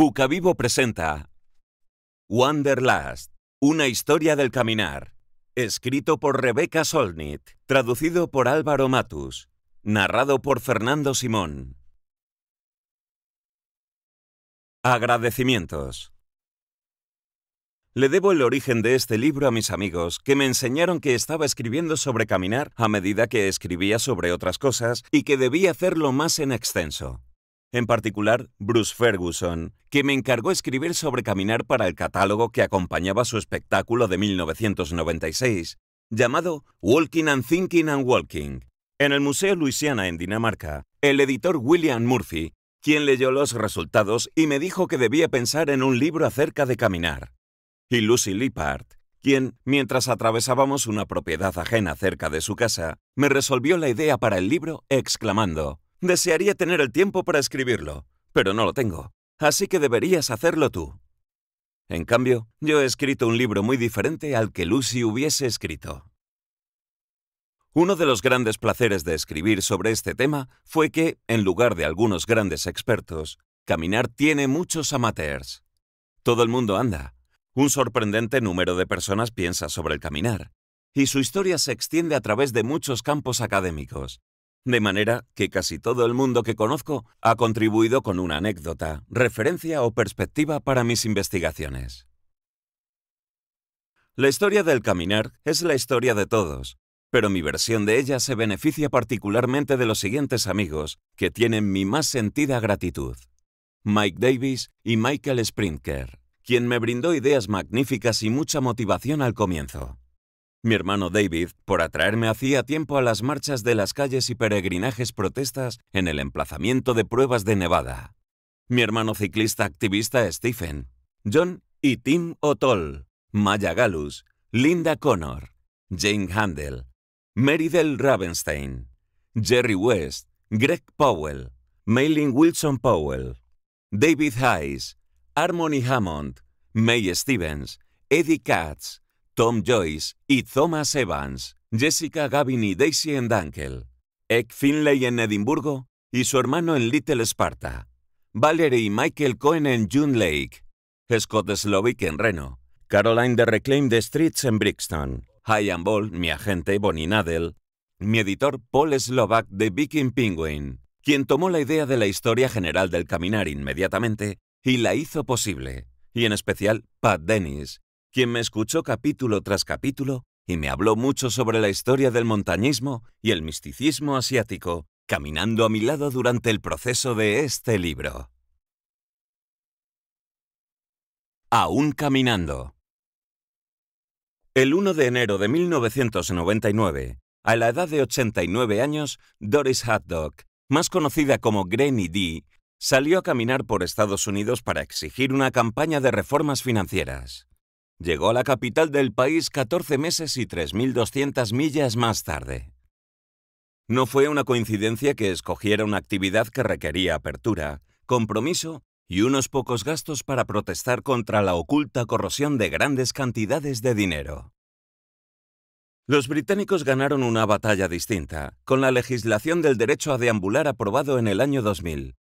Bucavivo presenta Wanderlust, una historia del caminar, escrito por Rebeca Solnit, traducido por Álvaro Matus, narrado por Fernando Simón. Agradecimientos. Le debo el origen de este libro a mis amigos, que me enseñaron que estaba escribiendo sobre caminar a medida que escribía sobre otras cosas y que debía hacerlo más en extenso en particular Bruce Ferguson, que me encargó escribir sobre caminar para el catálogo que acompañaba su espectáculo de 1996, llamado Walking and Thinking and Walking. En el Museo Louisiana en Dinamarca, el editor William Murphy, quien leyó los resultados y me dijo que debía pensar en un libro acerca de caminar. Y Lucy Lippard, quien, mientras atravesábamos una propiedad ajena cerca de su casa, me resolvió la idea para el libro exclamando, Desearía tener el tiempo para escribirlo, pero no lo tengo, así que deberías hacerlo tú. En cambio, yo he escrito un libro muy diferente al que Lucy hubiese escrito. Uno de los grandes placeres de escribir sobre este tema fue que, en lugar de algunos grandes expertos, caminar tiene muchos amateurs. Todo el mundo anda. Un sorprendente número de personas piensa sobre el caminar. Y su historia se extiende a través de muchos campos académicos, de manera que casi todo el mundo que conozco ha contribuido con una anécdota, referencia o perspectiva para mis investigaciones. La historia del caminar es la historia de todos, pero mi versión de ella se beneficia particularmente de los siguientes amigos, que tienen mi más sentida gratitud. Mike Davis y Michael Sprinker, quien me brindó ideas magníficas y mucha motivación al comienzo. Mi hermano David, por atraerme hacía tiempo a las marchas de las calles y peregrinajes protestas en el emplazamiento de pruebas de Nevada. Mi hermano ciclista activista Stephen, John y Tim O'Toole, Maya Galus, Linda Connor, Jane Handel, Meridel Ravenstein, Jerry West, Greg Powell, Maylin Wilson Powell, David Hayes, Harmony Hammond, May Stevens, Eddie Katz, Tom Joyce y Thomas Evans, Jessica Gavin y Daisy en Dunkel, Egg Finlay en Edimburgo y su hermano en Little Sparta, Valerie y Michael Cohen en June Lake, Scott Slovic en Reno, Caroline de Reclaim the Streets en Brixton, High Ball, mi agente Bonnie Nadel, mi editor Paul Slovak de Viking Penguin, quien tomó la idea de la historia general del caminar inmediatamente y la hizo posible, y en especial Pat Dennis, quien me escuchó capítulo tras capítulo y me habló mucho sobre la historia del montañismo y el misticismo asiático, caminando a mi lado durante el proceso de este libro. Aún caminando. El 1 de enero de 1999, a la edad de 89 años, Doris Haddock, más conocida como Granny D, salió a caminar por Estados Unidos para exigir una campaña de reformas financieras. Llegó a la capital del país 14 meses y 3.200 millas más tarde. No fue una coincidencia que escogiera una actividad que requería apertura, compromiso y unos pocos gastos para protestar contra la oculta corrosión de grandes cantidades de dinero. Los británicos ganaron una batalla distinta, con la legislación del derecho a deambular aprobado en el año 2000,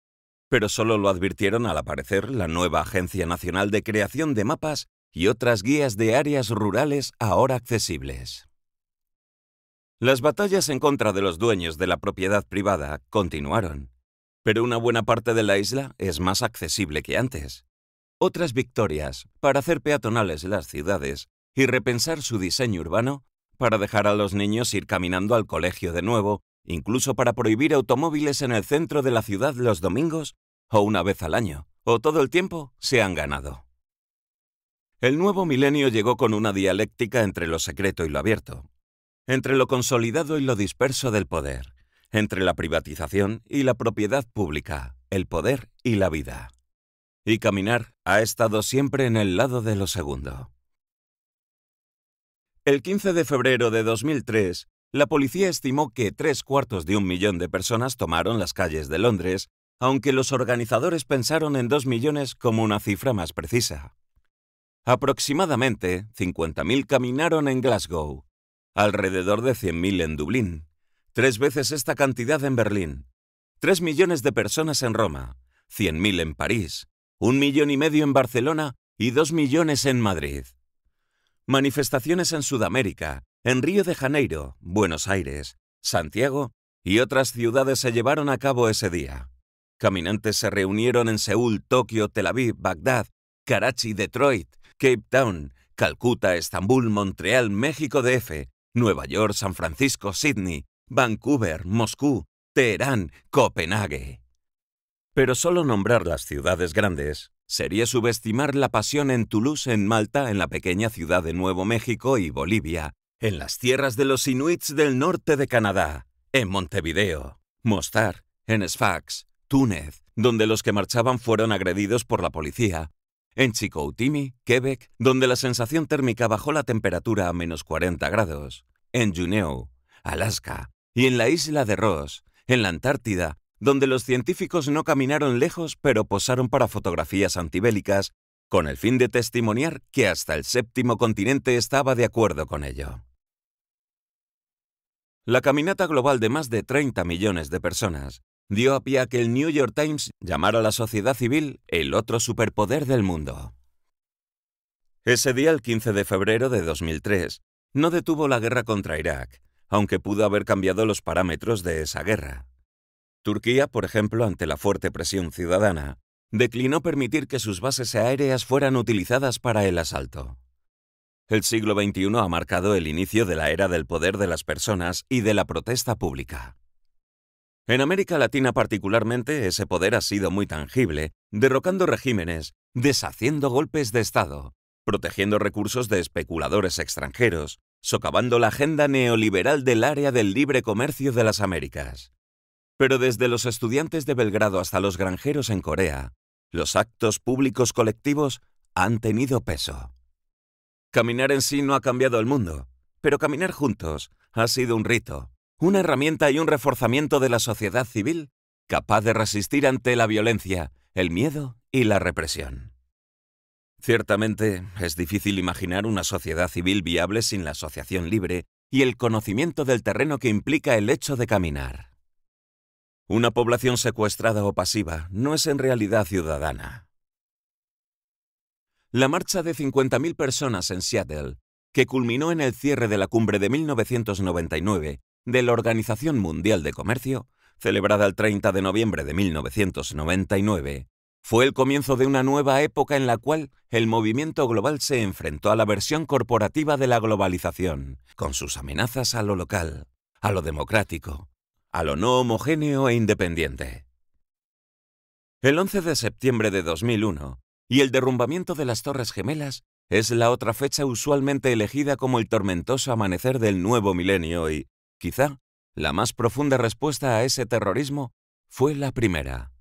pero solo lo advirtieron al aparecer la nueva Agencia Nacional de Creación de Mapas y otras guías de áreas rurales ahora accesibles. Las batallas en contra de los dueños de la propiedad privada continuaron, pero una buena parte de la isla es más accesible que antes. Otras victorias para hacer peatonales las ciudades y repensar su diseño urbano para dejar a los niños ir caminando al colegio de nuevo, incluso para prohibir automóviles en el centro de la ciudad los domingos o una vez al año, o todo el tiempo, se han ganado. El nuevo milenio llegó con una dialéctica entre lo secreto y lo abierto, entre lo consolidado y lo disperso del poder, entre la privatización y la propiedad pública, el poder y la vida. Y caminar ha estado siempre en el lado de lo segundo. El 15 de febrero de 2003, la policía estimó que tres cuartos de un millón de personas tomaron las calles de Londres, aunque los organizadores pensaron en dos millones como una cifra más precisa. Aproximadamente 50.000 caminaron en Glasgow, alrededor de 100.000 en Dublín, tres veces esta cantidad en Berlín, tres millones de personas en Roma, 100.000 en París, un millón y medio en Barcelona y 2 millones en Madrid. Manifestaciones en Sudamérica, en Río de Janeiro, Buenos Aires, Santiago y otras ciudades se llevaron a cabo ese día. Caminantes se reunieron en Seúl, Tokio, Tel Aviv, Bagdad, Karachi, Detroit, Cape Town, Calcuta, Estambul, Montreal, México DF, Nueva York, San Francisco, Sydney, Vancouver, Moscú, Teherán, Copenhague. Pero solo nombrar las ciudades grandes sería subestimar la pasión en Toulouse, en Malta, en la pequeña ciudad de Nuevo México y Bolivia, en las tierras de los inuits del norte de Canadá, en Montevideo, Mostar, en Sfax, Túnez, donde los que marchaban fueron agredidos por la policía, en Chicoutimi, Quebec, donde la sensación térmica bajó la temperatura a menos 40 grados, en Juneau, Alaska, y en la isla de Ross, en la Antártida, donde los científicos no caminaron lejos pero posaron para fotografías antibélicas con el fin de testimoniar que hasta el séptimo continente estaba de acuerdo con ello. La caminata global de más de 30 millones de personas dio a pie a que el New York Times llamara a la sociedad civil el otro superpoder del mundo. Ese día, el 15 de febrero de 2003, no detuvo la guerra contra Irak, aunque pudo haber cambiado los parámetros de esa guerra. Turquía, por ejemplo, ante la fuerte presión ciudadana, declinó permitir que sus bases aéreas fueran utilizadas para el asalto. El siglo XXI ha marcado el inicio de la era del poder de las personas y de la protesta pública. En América Latina particularmente, ese poder ha sido muy tangible, derrocando regímenes, deshaciendo golpes de Estado, protegiendo recursos de especuladores extranjeros, socavando la agenda neoliberal del área del libre comercio de las Américas. Pero desde los estudiantes de Belgrado hasta los granjeros en Corea, los actos públicos colectivos han tenido peso. Caminar en sí no ha cambiado el mundo, pero caminar juntos ha sido un rito, una herramienta y un reforzamiento de la sociedad civil capaz de resistir ante la violencia, el miedo y la represión. Ciertamente, es difícil imaginar una sociedad civil viable sin la asociación libre y el conocimiento del terreno que implica el hecho de caminar. Una población secuestrada o pasiva no es en realidad ciudadana. La marcha de 50.000 personas en Seattle, que culminó en el cierre de la cumbre de 1999 de la Organización Mundial de Comercio, celebrada el 30 de noviembre de 1999, fue el comienzo de una nueva época en la cual el movimiento global se enfrentó a la versión corporativa de la globalización, con sus amenazas a lo local, a lo democrático, a lo no homogéneo e independiente. El 11 de septiembre de 2001 y el derrumbamiento de las Torres Gemelas es la otra fecha usualmente elegida como el tormentoso amanecer del nuevo milenio y, Quizá la más profunda respuesta a ese terrorismo fue la primera.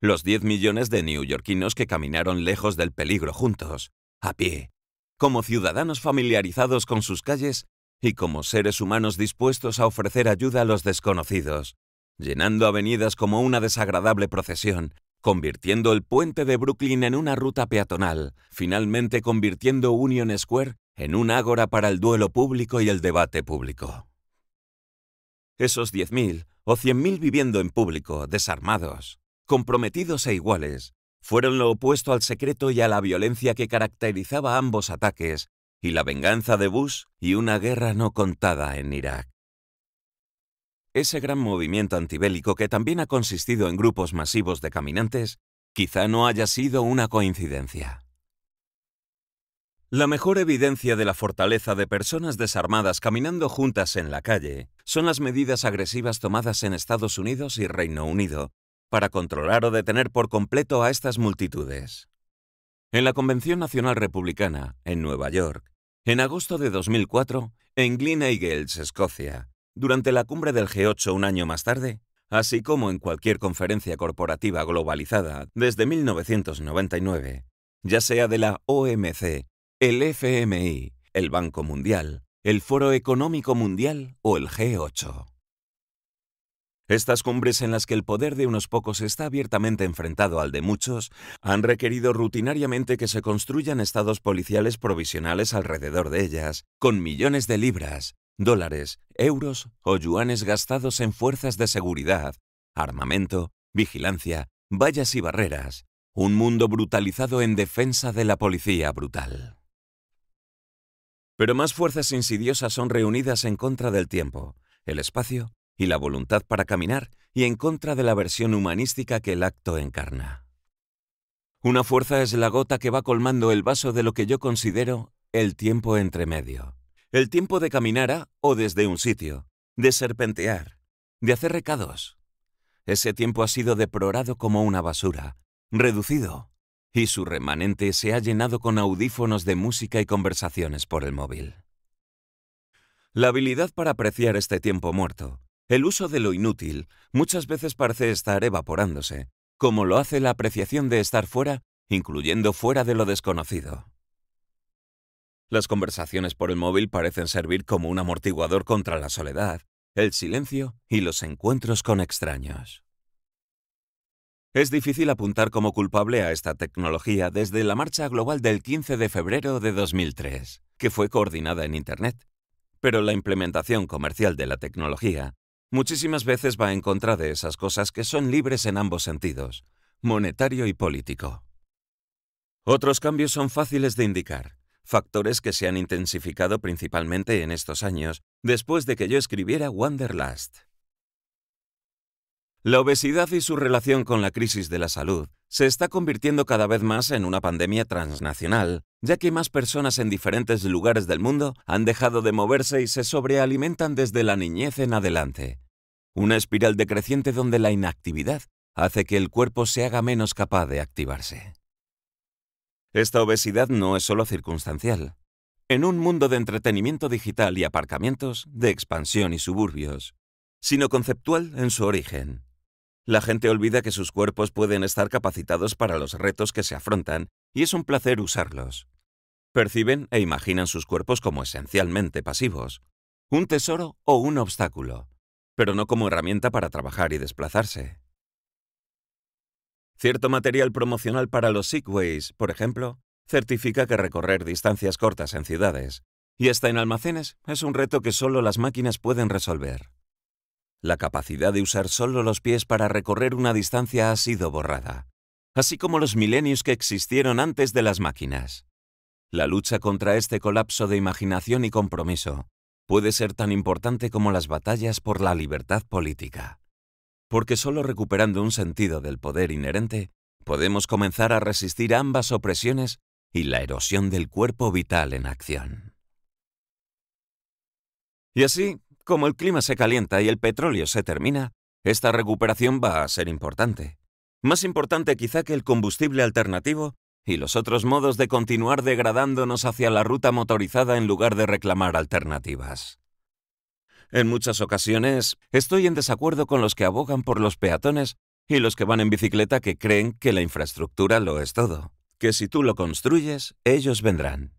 Los 10 millones de neoyorquinos que caminaron lejos del peligro juntos, a pie, como ciudadanos familiarizados con sus calles y como seres humanos dispuestos a ofrecer ayuda a los desconocidos, llenando avenidas como una desagradable procesión, convirtiendo el puente de Brooklyn en una ruta peatonal, finalmente convirtiendo Union Square en un ágora para el duelo público y el debate público. Esos 10.000 o 100.000 viviendo en público, desarmados, comprometidos e iguales, fueron lo opuesto al secreto y a la violencia que caracterizaba ambos ataques y la venganza de Bush y una guerra no contada en Irak. Ese gran movimiento antibélico que también ha consistido en grupos masivos de caminantes, quizá no haya sido una coincidencia. La mejor evidencia de la fortaleza de personas desarmadas caminando juntas en la calle son las medidas agresivas tomadas en Estados Unidos y Reino Unido para controlar o detener por completo a estas multitudes. En la Convención Nacional Republicana, en Nueva York, en agosto de 2004, en Glen Eagles, Escocia, durante la cumbre del G8 un año más tarde, así como en cualquier conferencia corporativa globalizada desde 1999, ya sea de la OMC el FMI, el Banco Mundial, el Foro Económico Mundial o el G8. Estas cumbres en las que el poder de unos pocos está abiertamente enfrentado al de muchos han requerido rutinariamente que se construyan estados policiales provisionales alrededor de ellas, con millones de libras, dólares, euros o yuanes gastados en fuerzas de seguridad, armamento, vigilancia, vallas y barreras, un mundo brutalizado en defensa de la policía brutal. Pero más fuerzas insidiosas son reunidas en contra del tiempo, el espacio y la voluntad para caminar y en contra de la versión humanística que el acto encarna. Una fuerza es la gota que va colmando el vaso de lo que yo considero el tiempo entremedio. El tiempo de caminar a o desde un sitio, de serpentear, de hacer recados. Ese tiempo ha sido deplorado como una basura, reducido y su remanente se ha llenado con audífonos de música y conversaciones por el móvil. La habilidad para apreciar este tiempo muerto, el uso de lo inútil, muchas veces parece estar evaporándose, como lo hace la apreciación de estar fuera, incluyendo fuera de lo desconocido. Las conversaciones por el móvil parecen servir como un amortiguador contra la soledad, el silencio y los encuentros con extraños. Es difícil apuntar como culpable a esta tecnología desde la marcha global del 15 de febrero de 2003, que fue coordinada en Internet. Pero la implementación comercial de la tecnología muchísimas veces va en contra de esas cosas que son libres en ambos sentidos, monetario y político. Otros cambios son fáciles de indicar, factores que se han intensificado principalmente en estos años, después de que yo escribiera Wanderlust. La obesidad y su relación con la crisis de la salud se está convirtiendo cada vez más en una pandemia transnacional, ya que más personas en diferentes lugares del mundo han dejado de moverse y se sobrealimentan desde la niñez en adelante. Una espiral decreciente donde la inactividad hace que el cuerpo se haga menos capaz de activarse. Esta obesidad no es solo circunstancial. En un mundo de entretenimiento digital y aparcamientos, de expansión y suburbios, sino conceptual en su origen. La gente olvida que sus cuerpos pueden estar capacitados para los retos que se afrontan y es un placer usarlos. Perciben e imaginan sus cuerpos como esencialmente pasivos, un tesoro o un obstáculo, pero no como herramienta para trabajar y desplazarse. Cierto material promocional para los Segways, por ejemplo, certifica que recorrer distancias cortas en ciudades y hasta en almacenes es un reto que solo las máquinas pueden resolver. La capacidad de usar solo los pies para recorrer una distancia ha sido borrada, así como los milenios que existieron antes de las máquinas. La lucha contra este colapso de imaginación y compromiso puede ser tan importante como las batallas por la libertad política. Porque solo recuperando un sentido del poder inherente, podemos comenzar a resistir ambas opresiones y la erosión del cuerpo vital en acción. Y así, como el clima se calienta y el petróleo se termina, esta recuperación va a ser importante. Más importante quizá que el combustible alternativo y los otros modos de continuar degradándonos hacia la ruta motorizada en lugar de reclamar alternativas. En muchas ocasiones estoy en desacuerdo con los que abogan por los peatones y los que van en bicicleta que creen que la infraestructura lo es todo, que si tú lo construyes, ellos vendrán.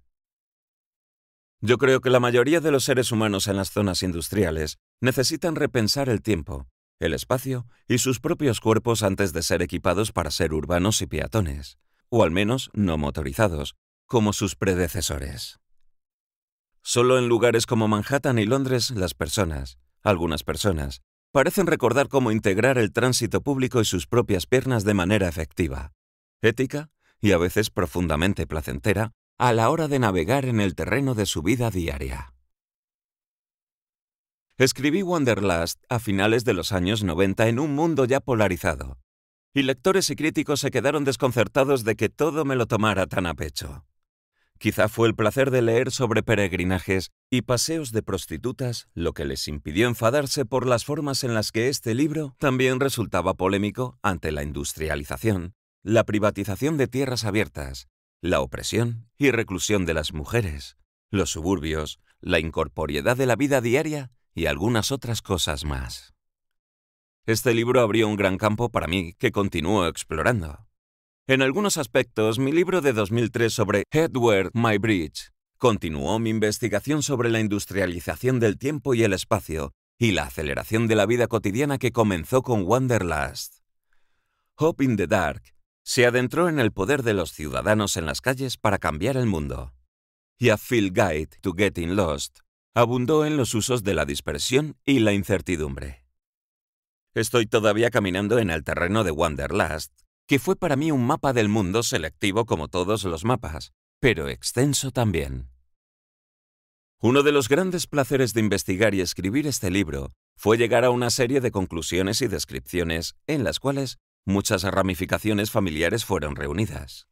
Yo creo que la mayoría de los seres humanos en las zonas industriales necesitan repensar el tiempo, el espacio y sus propios cuerpos antes de ser equipados para ser urbanos y peatones, o al menos no motorizados, como sus predecesores. Solo en lugares como Manhattan y Londres las personas, algunas personas, parecen recordar cómo integrar el tránsito público y sus propias piernas de manera efectiva, ética y a veces profundamente placentera, a la hora de navegar en el terreno de su vida diaria. Escribí Wanderlust a finales de los años 90 en un mundo ya polarizado, y lectores y críticos se quedaron desconcertados de que todo me lo tomara tan a pecho. Quizá fue el placer de leer sobre peregrinajes y paseos de prostitutas lo que les impidió enfadarse por las formas en las que este libro también resultaba polémico ante la industrialización, la privatización de tierras abiertas, la opresión y reclusión de las mujeres, los suburbios, la incorporiedad de la vida diaria y algunas otras cosas más. Este libro abrió un gran campo para mí que continúo explorando. En algunos aspectos, mi libro de 2003 sobre Edward My Bridge continuó mi investigación sobre la industrialización del tiempo y el espacio y la aceleración de la vida cotidiana que comenzó con Wanderlust. Hope in the Dark se adentró en el poder de los ciudadanos en las calles para cambiar el mundo. Y a Phil Guide to Getting Lost abundó en los usos de la dispersión y la incertidumbre. Estoy todavía caminando en el terreno de Wanderlust, que fue para mí un mapa del mundo selectivo como todos los mapas, pero extenso también. Uno de los grandes placeres de investigar y escribir este libro fue llegar a una serie de conclusiones y descripciones en las cuales Muchas ramificaciones familiares fueron reunidas.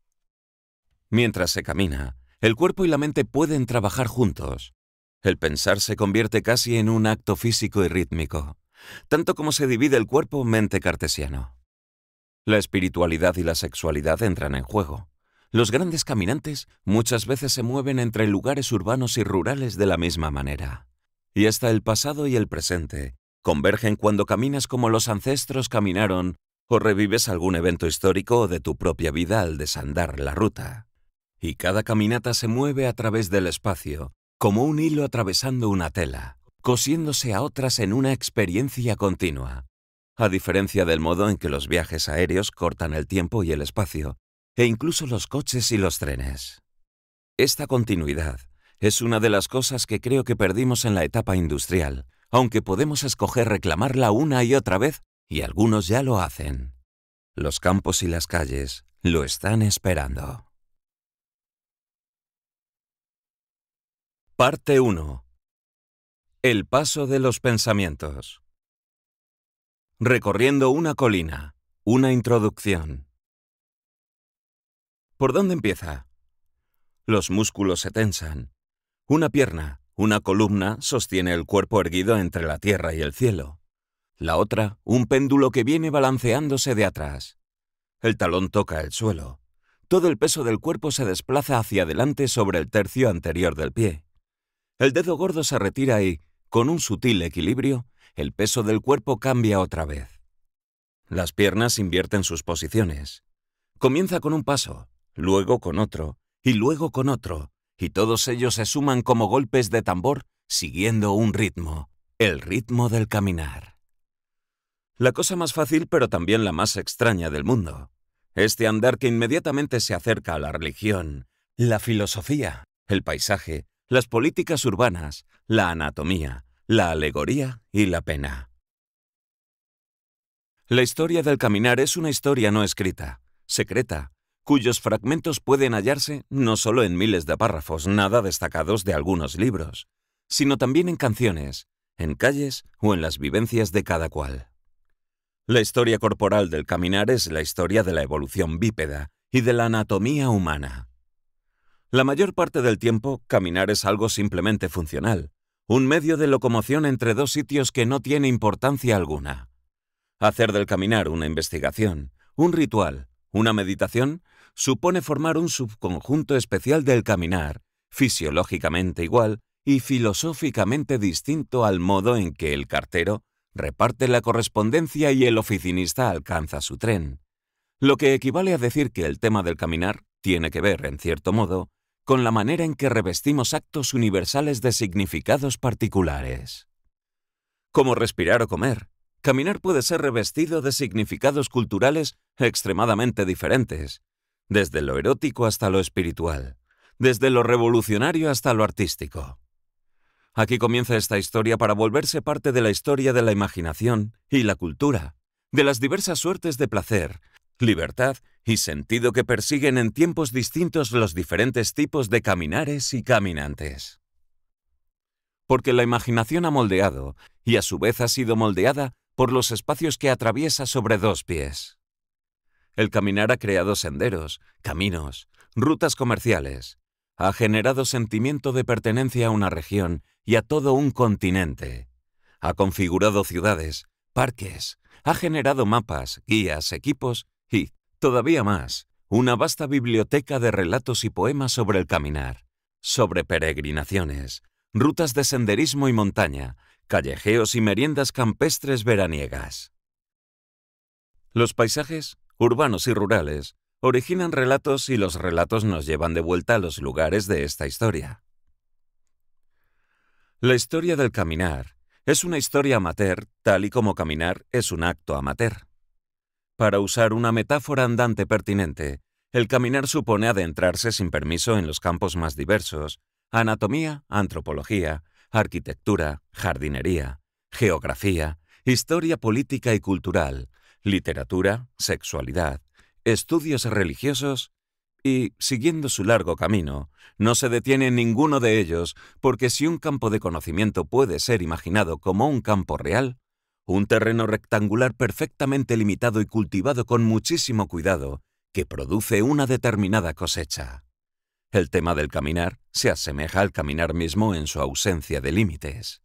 Mientras se camina, el cuerpo y la mente pueden trabajar juntos. El pensar se convierte casi en un acto físico y rítmico, tanto como se divide el cuerpo mente cartesiano. La espiritualidad y la sexualidad entran en juego. Los grandes caminantes muchas veces se mueven entre lugares urbanos y rurales de la misma manera. Y hasta el pasado y el presente convergen cuando caminas como los ancestros caminaron o revives algún evento histórico o de tu propia vida al desandar la ruta. Y cada caminata se mueve a través del espacio, como un hilo atravesando una tela, cosiéndose a otras en una experiencia continua. A diferencia del modo en que los viajes aéreos cortan el tiempo y el espacio, e incluso los coches y los trenes. Esta continuidad es una de las cosas que creo que perdimos en la etapa industrial, aunque podemos escoger reclamarla una y otra vez y algunos ya lo hacen. Los campos y las calles lo están esperando. Parte 1. El paso de los pensamientos. Recorriendo una colina. Una introducción. ¿Por dónde empieza? Los músculos se tensan. Una pierna, una columna sostiene el cuerpo erguido entre la tierra y el cielo la otra un péndulo que viene balanceándose de atrás. El talón toca el suelo. Todo el peso del cuerpo se desplaza hacia adelante sobre el tercio anterior del pie. El dedo gordo se retira y, con un sutil equilibrio, el peso del cuerpo cambia otra vez. Las piernas invierten sus posiciones. Comienza con un paso, luego con otro, y luego con otro, y todos ellos se suman como golpes de tambor siguiendo un ritmo, el ritmo del caminar. La cosa más fácil pero también la más extraña del mundo. Este andar que inmediatamente se acerca a la religión, la filosofía, el paisaje, las políticas urbanas, la anatomía, la alegoría y la pena. La historia del caminar es una historia no escrita, secreta, cuyos fragmentos pueden hallarse no solo en miles de párrafos nada destacados de algunos libros, sino también en canciones, en calles o en las vivencias de cada cual. La historia corporal del caminar es la historia de la evolución bípeda y de la anatomía humana. La mayor parte del tiempo, caminar es algo simplemente funcional, un medio de locomoción entre dos sitios que no tiene importancia alguna. Hacer del caminar una investigación, un ritual, una meditación, supone formar un subconjunto especial del caminar, fisiológicamente igual y filosóficamente distinto al modo en que el cartero reparte la correspondencia y el oficinista alcanza su tren, lo que equivale a decir que el tema del caminar tiene que ver, en cierto modo, con la manera en que revestimos actos universales de significados particulares. Como respirar o comer, caminar puede ser revestido de significados culturales extremadamente diferentes, desde lo erótico hasta lo espiritual, desde lo revolucionario hasta lo artístico. Aquí comienza esta historia para volverse parte de la historia de la imaginación y la cultura, de las diversas suertes de placer, libertad y sentido que persiguen en tiempos distintos los diferentes tipos de caminares y caminantes. Porque la imaginación ha moldeado, y a su vez ha sido moldeada, por los espacios que atraviesa sobre dos pies. El caminar ha creado senderos, caminos, rutas comerciales, ha generado sentimiento de pertenencia a una región y a todo un continente. Ha configurado ciudades, parques, ha generado mapas, guías, equipos y, todavía más, una vasta biblioteca de relatos y poemas sobre el caminar, sobre peregrinaciones, rutas de senderismo y montaña, callejeos y meriendas campestres veraniegas. Los paisajes, urbanos y rurales, originan relatos y los relatos nos llevan de vuelta a los lugares de esta historia. La historia del caminar es una historia amateur, tal y como caminar es un acto amateur. Para usar una metáfora andante pertinente, el caminar supone adentrarse sin permiso en los campos más diversos, anatomía, antropología, arquitectura, jardinería, geografía, historia política y cultural, literatura, sexualidad, estudios religiosos y, siguiendo su largo camino, no se detiene ninguno de ellos porque si un campo de conocimiento puede ser imaginado como un campo real, un terreno rectangular perfectamente limitado y cultivado con muchísimo cuidado, que produce una determinada cosecha. El tema del caminar se asemeja al caminar mismo en su ausencia de límites.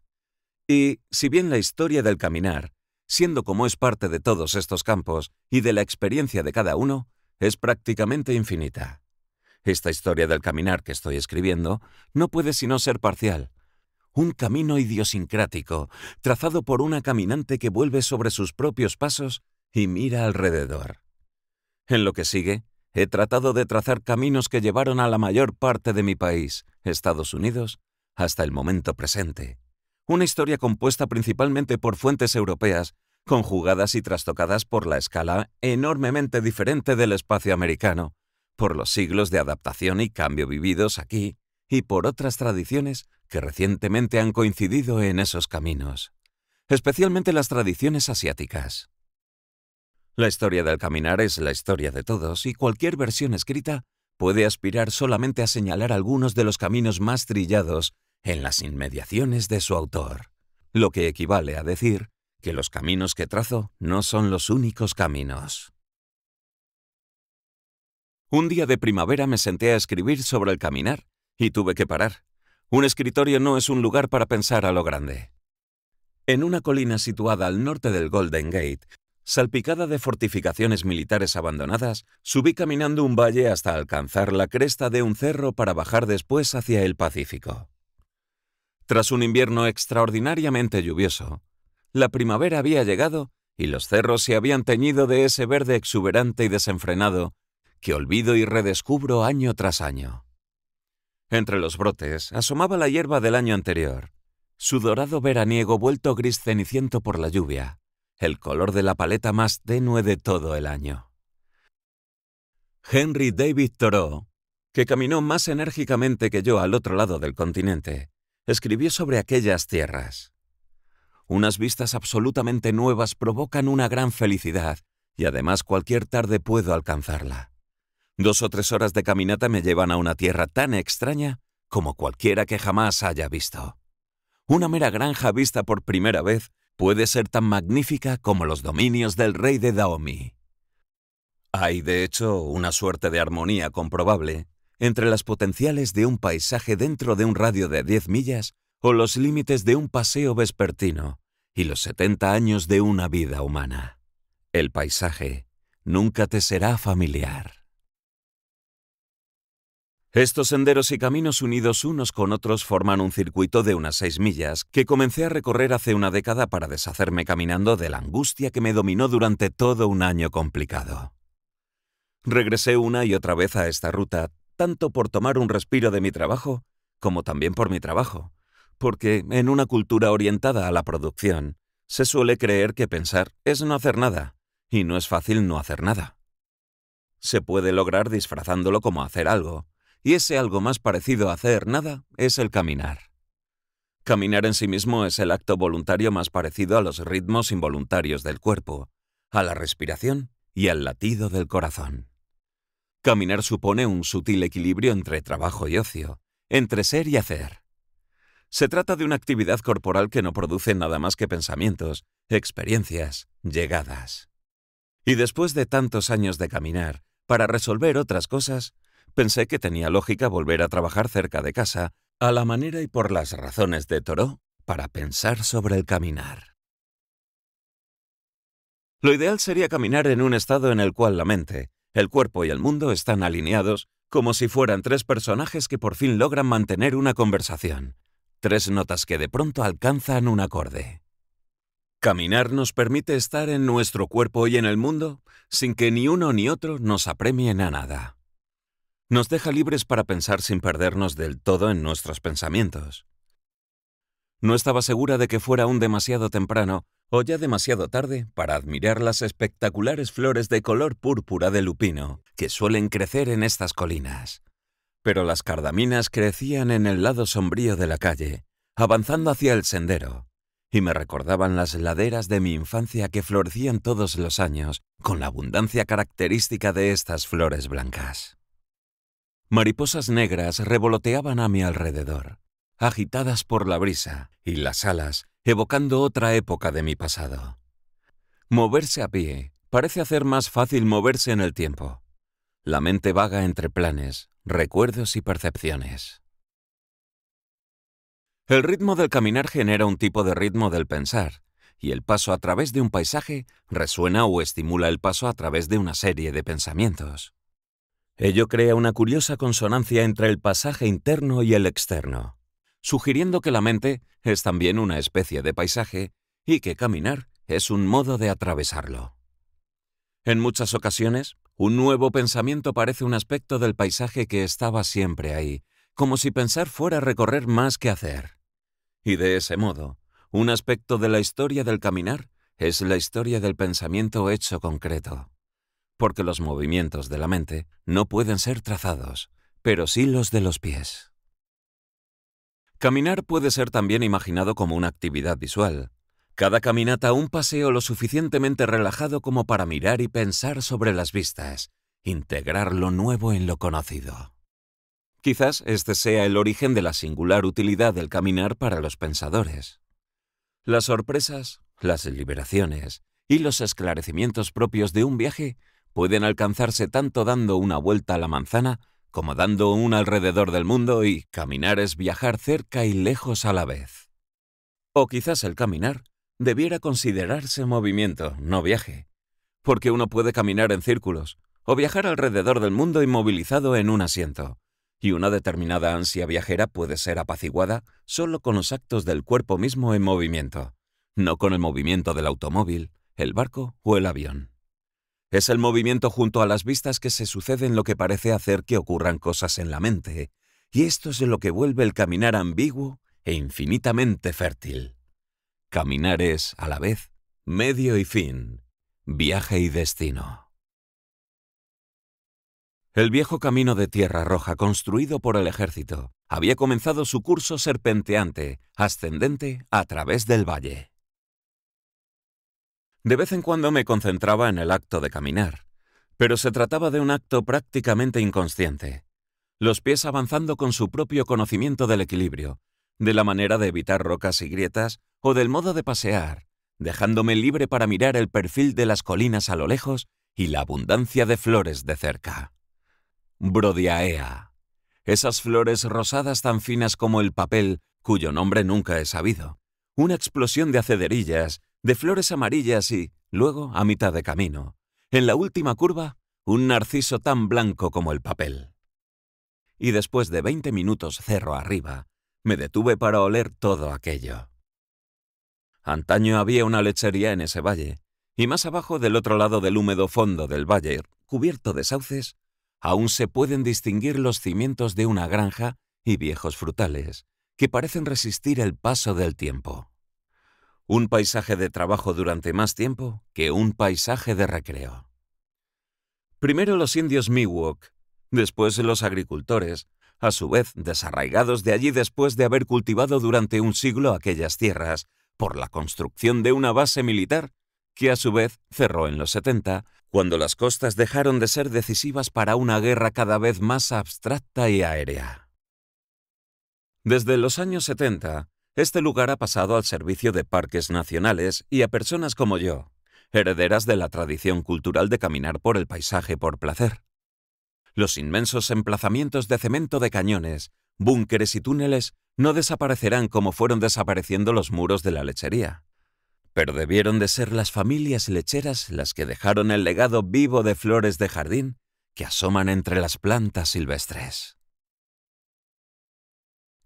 Y, si bien la historia del caminar siendo como es parte de todos estos campos y de la experiencia de cada uno, es prácticamente infinita. Esta historia del caminar que estoy escribiendo no puede sino ser parcial. Un camino idiosincrático, trazado por una caminante que vuelve sobre sus propios pasos y mira alrededor. En lo que sigue, he tratado de trazar caminos que llevaron a la mayor parte de mi país, Estados Unidos, hasta el momento presente una historia compuesta principalmente por fuentes europeas, conjugadas y trastocadas por la escala enormemente diferente del espacio americano, por los siglos de adaptación y cambio vividos aquí, y por otras tradiciones que recientemente han coincidido en esos caminos, especialmente las tradiciones asiáticas. La historia del caminar es la historia de todos y cualquier versión escrita puede aspirar solamente a señalar algunos de los caminos más trillados en las inmediaciones de su autor, lo que equivale a decir que los caminos que trazo no son los únicos caminos. Un día de primavera me senté a escribir sobre el caminar y tuve que parar. Un escritorio no es un lugar para pensar a lo grande. En una colina situada al norte del Golden Gate, salpicada de fortificaciones militares abandonadas, subí caminando un valle hasta alcanzar la cresta de un cerro para bajar después hacia el Pacífico. Tras un invierno extraordinariamente lluvioso, la primavera había llegado y los cerros se habían teñido de ese verde exuberante y desenfrenado que olvido y redescubro año tras año. Entre los brotes asomaba la hierba del año anterior, su dorado veraniego vuelto gris ceniciento por la lluvia, el color de la paleta más tenue de todo el año. Henry David Thoreau, que caminó más enérgicamente que yo al otro lado del continente, escribió sobre aquellas tierras. Unas vistas absolutamente nuevas provocan una gran felicidad y además cualquier tarde puedo alcanzarla. Dos o tres horas de caminata me llevan a una tierra tan extraña como cualquiera que jamás haya visto. Una mera granja vista por primera vez puede ser tan magnífica como los dominios del rey de Daomi. Hay, de hecho, una suerte de armonía comprobable entre las potenciales de un paisaje dentro de un radio de 10 millas o los límites de un paseo vespertino y los 70 años de una vida humana. El paisaje nunca te será familiar. Estos senderos y caminos unidos unos con otros forman un circuito de unas seis millas que comencé a recorrer hace una década para deshacerme caminando de la angustia que me dominó durante todo un año complicado. Regresé una y otra vez a esta ruta tanto por tomar un respiro de mi trabajo como también por mi trabajo, porque en una cultura orientada a la producción, se suele creer que pensar es no hacer nada, y no es fácil no hacer nada. Se puede lograr disfrazándolo como hacer algo, y ese algo más parecido a hacer nada es el caminar. Caminar en sí mismo es el acto voluntario más parecido a los ritmos involuntarios del cuerpo, a la respiración y al latido del corazón. Caminar supone un sutil equilibrio entre trabajo y ocio, entre ser y hacer. Se trata de una actividad corporal que no produce nada más que pensamientos, experiencias, llegadas. Y después de tantos años de caminar, para resolver otras cosas, pensé que tenía lógica volver a trabajar cerca de casa, a la manera y por las razones de Toró, para pensar sobre el caminar. Lo ideal sería caminar en un estado en el cual la mente, el cuerpo y el mundo están alineados como si fueran tres personajes que por fin logran mantener una conversación, tres notas que de pronto alcanzan un acorde. Caminar nos permite estar en nuestro cuerpo y en el mundo sin que ni uno ni otro nos apremien a nada. Nos deja libres para pensar sin perdernos del todo en nuestros pensamientos. No estaba segura de que fuera aún demasiado temprano o ya demasiado tarde para admirar las espectaculares flores de color púrpura de lupino que suelen crecer en estas colinas. Pero las cardaminas crecían en el lado sombrío de la calle, avanzando hacia el sendero, y me recordaban las laderas de mi infancia que florecían todos los años con la abundancia característica de estas flores blancas. Mariposas negras revoloteaban a mi alrededor, agitadas por la brisa, y las alas evocando otra época de mi pasado. Moverse a pie parece hacer más fácil moverse en el tiempo. La mente vaga entre planes, recuerdos y percepciones. El ritmo del caminar genera un tipo de ritmo del pensar, y el paso a través de un paisaje resuena o estimula el paso a través de una serie de pensamientos. Ello crea una curiosa consonancia entre el pasaje interno y el externo sugiriendo que la mente es también una especie de paisaje y que caminar es un modo de atravesarlo. En muchas ocasiones, un nuevo pensamiento parece un aspecto del paisaje que estaba siempre ahí, como si pensar fuera recorrer más que hacer. Y de ese modo, un aspecto de la historia del caminar es la historia del pensamiento hecho concreto. Porque los movimientos de la mente no pueden ser trazados, pero sí los de los pies. Caminar puede ser también imaginado como una actividad visual. Cada caminata un paseo lo suficientemente relajado como para mirar y pensar sobre las vistas, integrar lo nuevo en lo conocido. Quizás este sea el origen de la singular utilidad del caminar para los pensadores. Las sorpresas, las deliberaciones y los esclarecimientos propios de un viaje pueden alcanzarse tanto dando una vuelta a la manzana como dando un alrededor del mundo y caminar es viajar cerca y lejos a la vez. O quizás el caminar debiera considerarse movimiento, no viaje, porque uno puede caminar en círculos o viajar alrededor del mundo inmovilizado en un asiento, y una determinada ansia viajera puede ser apaciguada solo con los actos del cuerpo mismo en movimiento, no con el movimiento del automóvil, el barco o el avión. Es el movimiento junto a las vistas que se suceden lo que parece hacer que ocurran cosas en la mente, y esto es lo que vuelve el caminar ambiguo e infinitamente fértil. Caminar es, a la vez, medio y fin, viaje y destino. El viejo camino de Tierra Roja construido por el ejército había comenzado su curso serpenteante, ascendente, a través del valle. De vez en cuando me concentraba en el acto de caminar, pero se trataba de un acto prácticamente inconsciente, los pies avanzando con su propio conocimiento del equilibrio, de la manera de evitar rocas y grietas o del modo de pasear, dejándome libre para mirar el perfil de las colinas a lo lejos y la abundancia de flores de cerca. Brodiaea. Esas flores rosadas tan finas como el papel, cuyo nombre nunca he sabido. Una explosión de acederillas de flores amarillas y, luego, a mitad de camino, en la última curva, un narciso tan blanco como el papel. Y después de veinte minutos cerro arriba, me detuve para oler todo aquello. Antaño había una lechería en ese valle, y más abajo del otro lado del húmedo fondo del valle, cubierto de sauces, aún se pueden distinguir los cimientos de una granja y viejos frutales, que parecen resistir el paso del tiempo un paisaje de trabajo durante más tiempo que un paisaje de recreo. Primero los indios Miwok, después los agricultores, a su vez desarraigados de allí después de haber cultivado durante un siglo aquellas tierras por la construcción de una base militar que a su vez cerró en los 70, cuando las costas dejaron de ser decisivas para una guerra cada vez más abstracta y aérea. Desde los años 70, este lugar ha pasado al servicio de parques nacionales y a personas como yo, herederas de la tradición cultural de caminar por el paisaje por placer. Los inmensos emplazamientos de cemento de cañones, búnkeres y túneles no desaparecerán como fueron desapareciendo los muros de la lechería. Pero debieron de ser las familias lecheras las que dejaron el legado vivo de flores de jardín que asoman entre las plantas silvestres.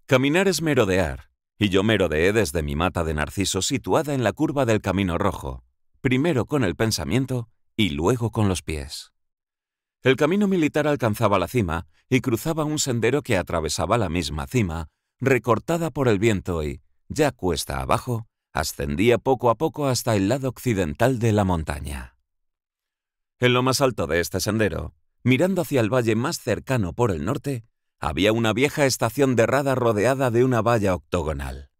Caminar es merodear, y yo merodeé desde mi mata de narciso situada en la curva del Camino Rojo, primero con el pensamiento y luego con los pies. El camino militar alcanzaba la cima y cruzaba un sendero que atravesaba la misma cima, recortada por el viento y, ya cuesta abajo, ascendía poco a poco hasta el lado occidental de la montaña. En lo más alto de este sendero, mirando hacia el valle más cercano por el norte, había una vieja estación de rada rodeada de una valla octogonal.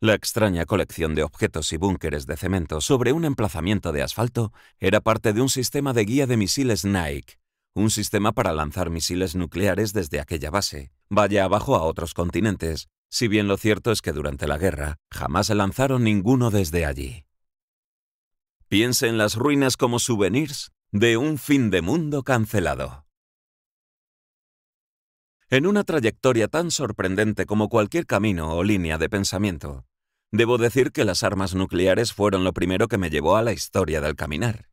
La extraña colección de objetos y búnkeres de cemento sobre un emplazamiento de asfalto era parte de un sistema de guía de misiles Nike, un sistema para lanzar misiles nucleares desde aquella base, vaya abajo a otros continentes, si bien lo cierto es que durante la guerra jamás se lanzaron ninguno desde allí. Piense en las ruinas como souvenirs de un fin de mundo cancelado en una trayectoria tan sorprendente como cualquier camino o línea de pensamiento. Debo decir que las armas nucleares fueron lo primero que me llevó a la historia del caminar.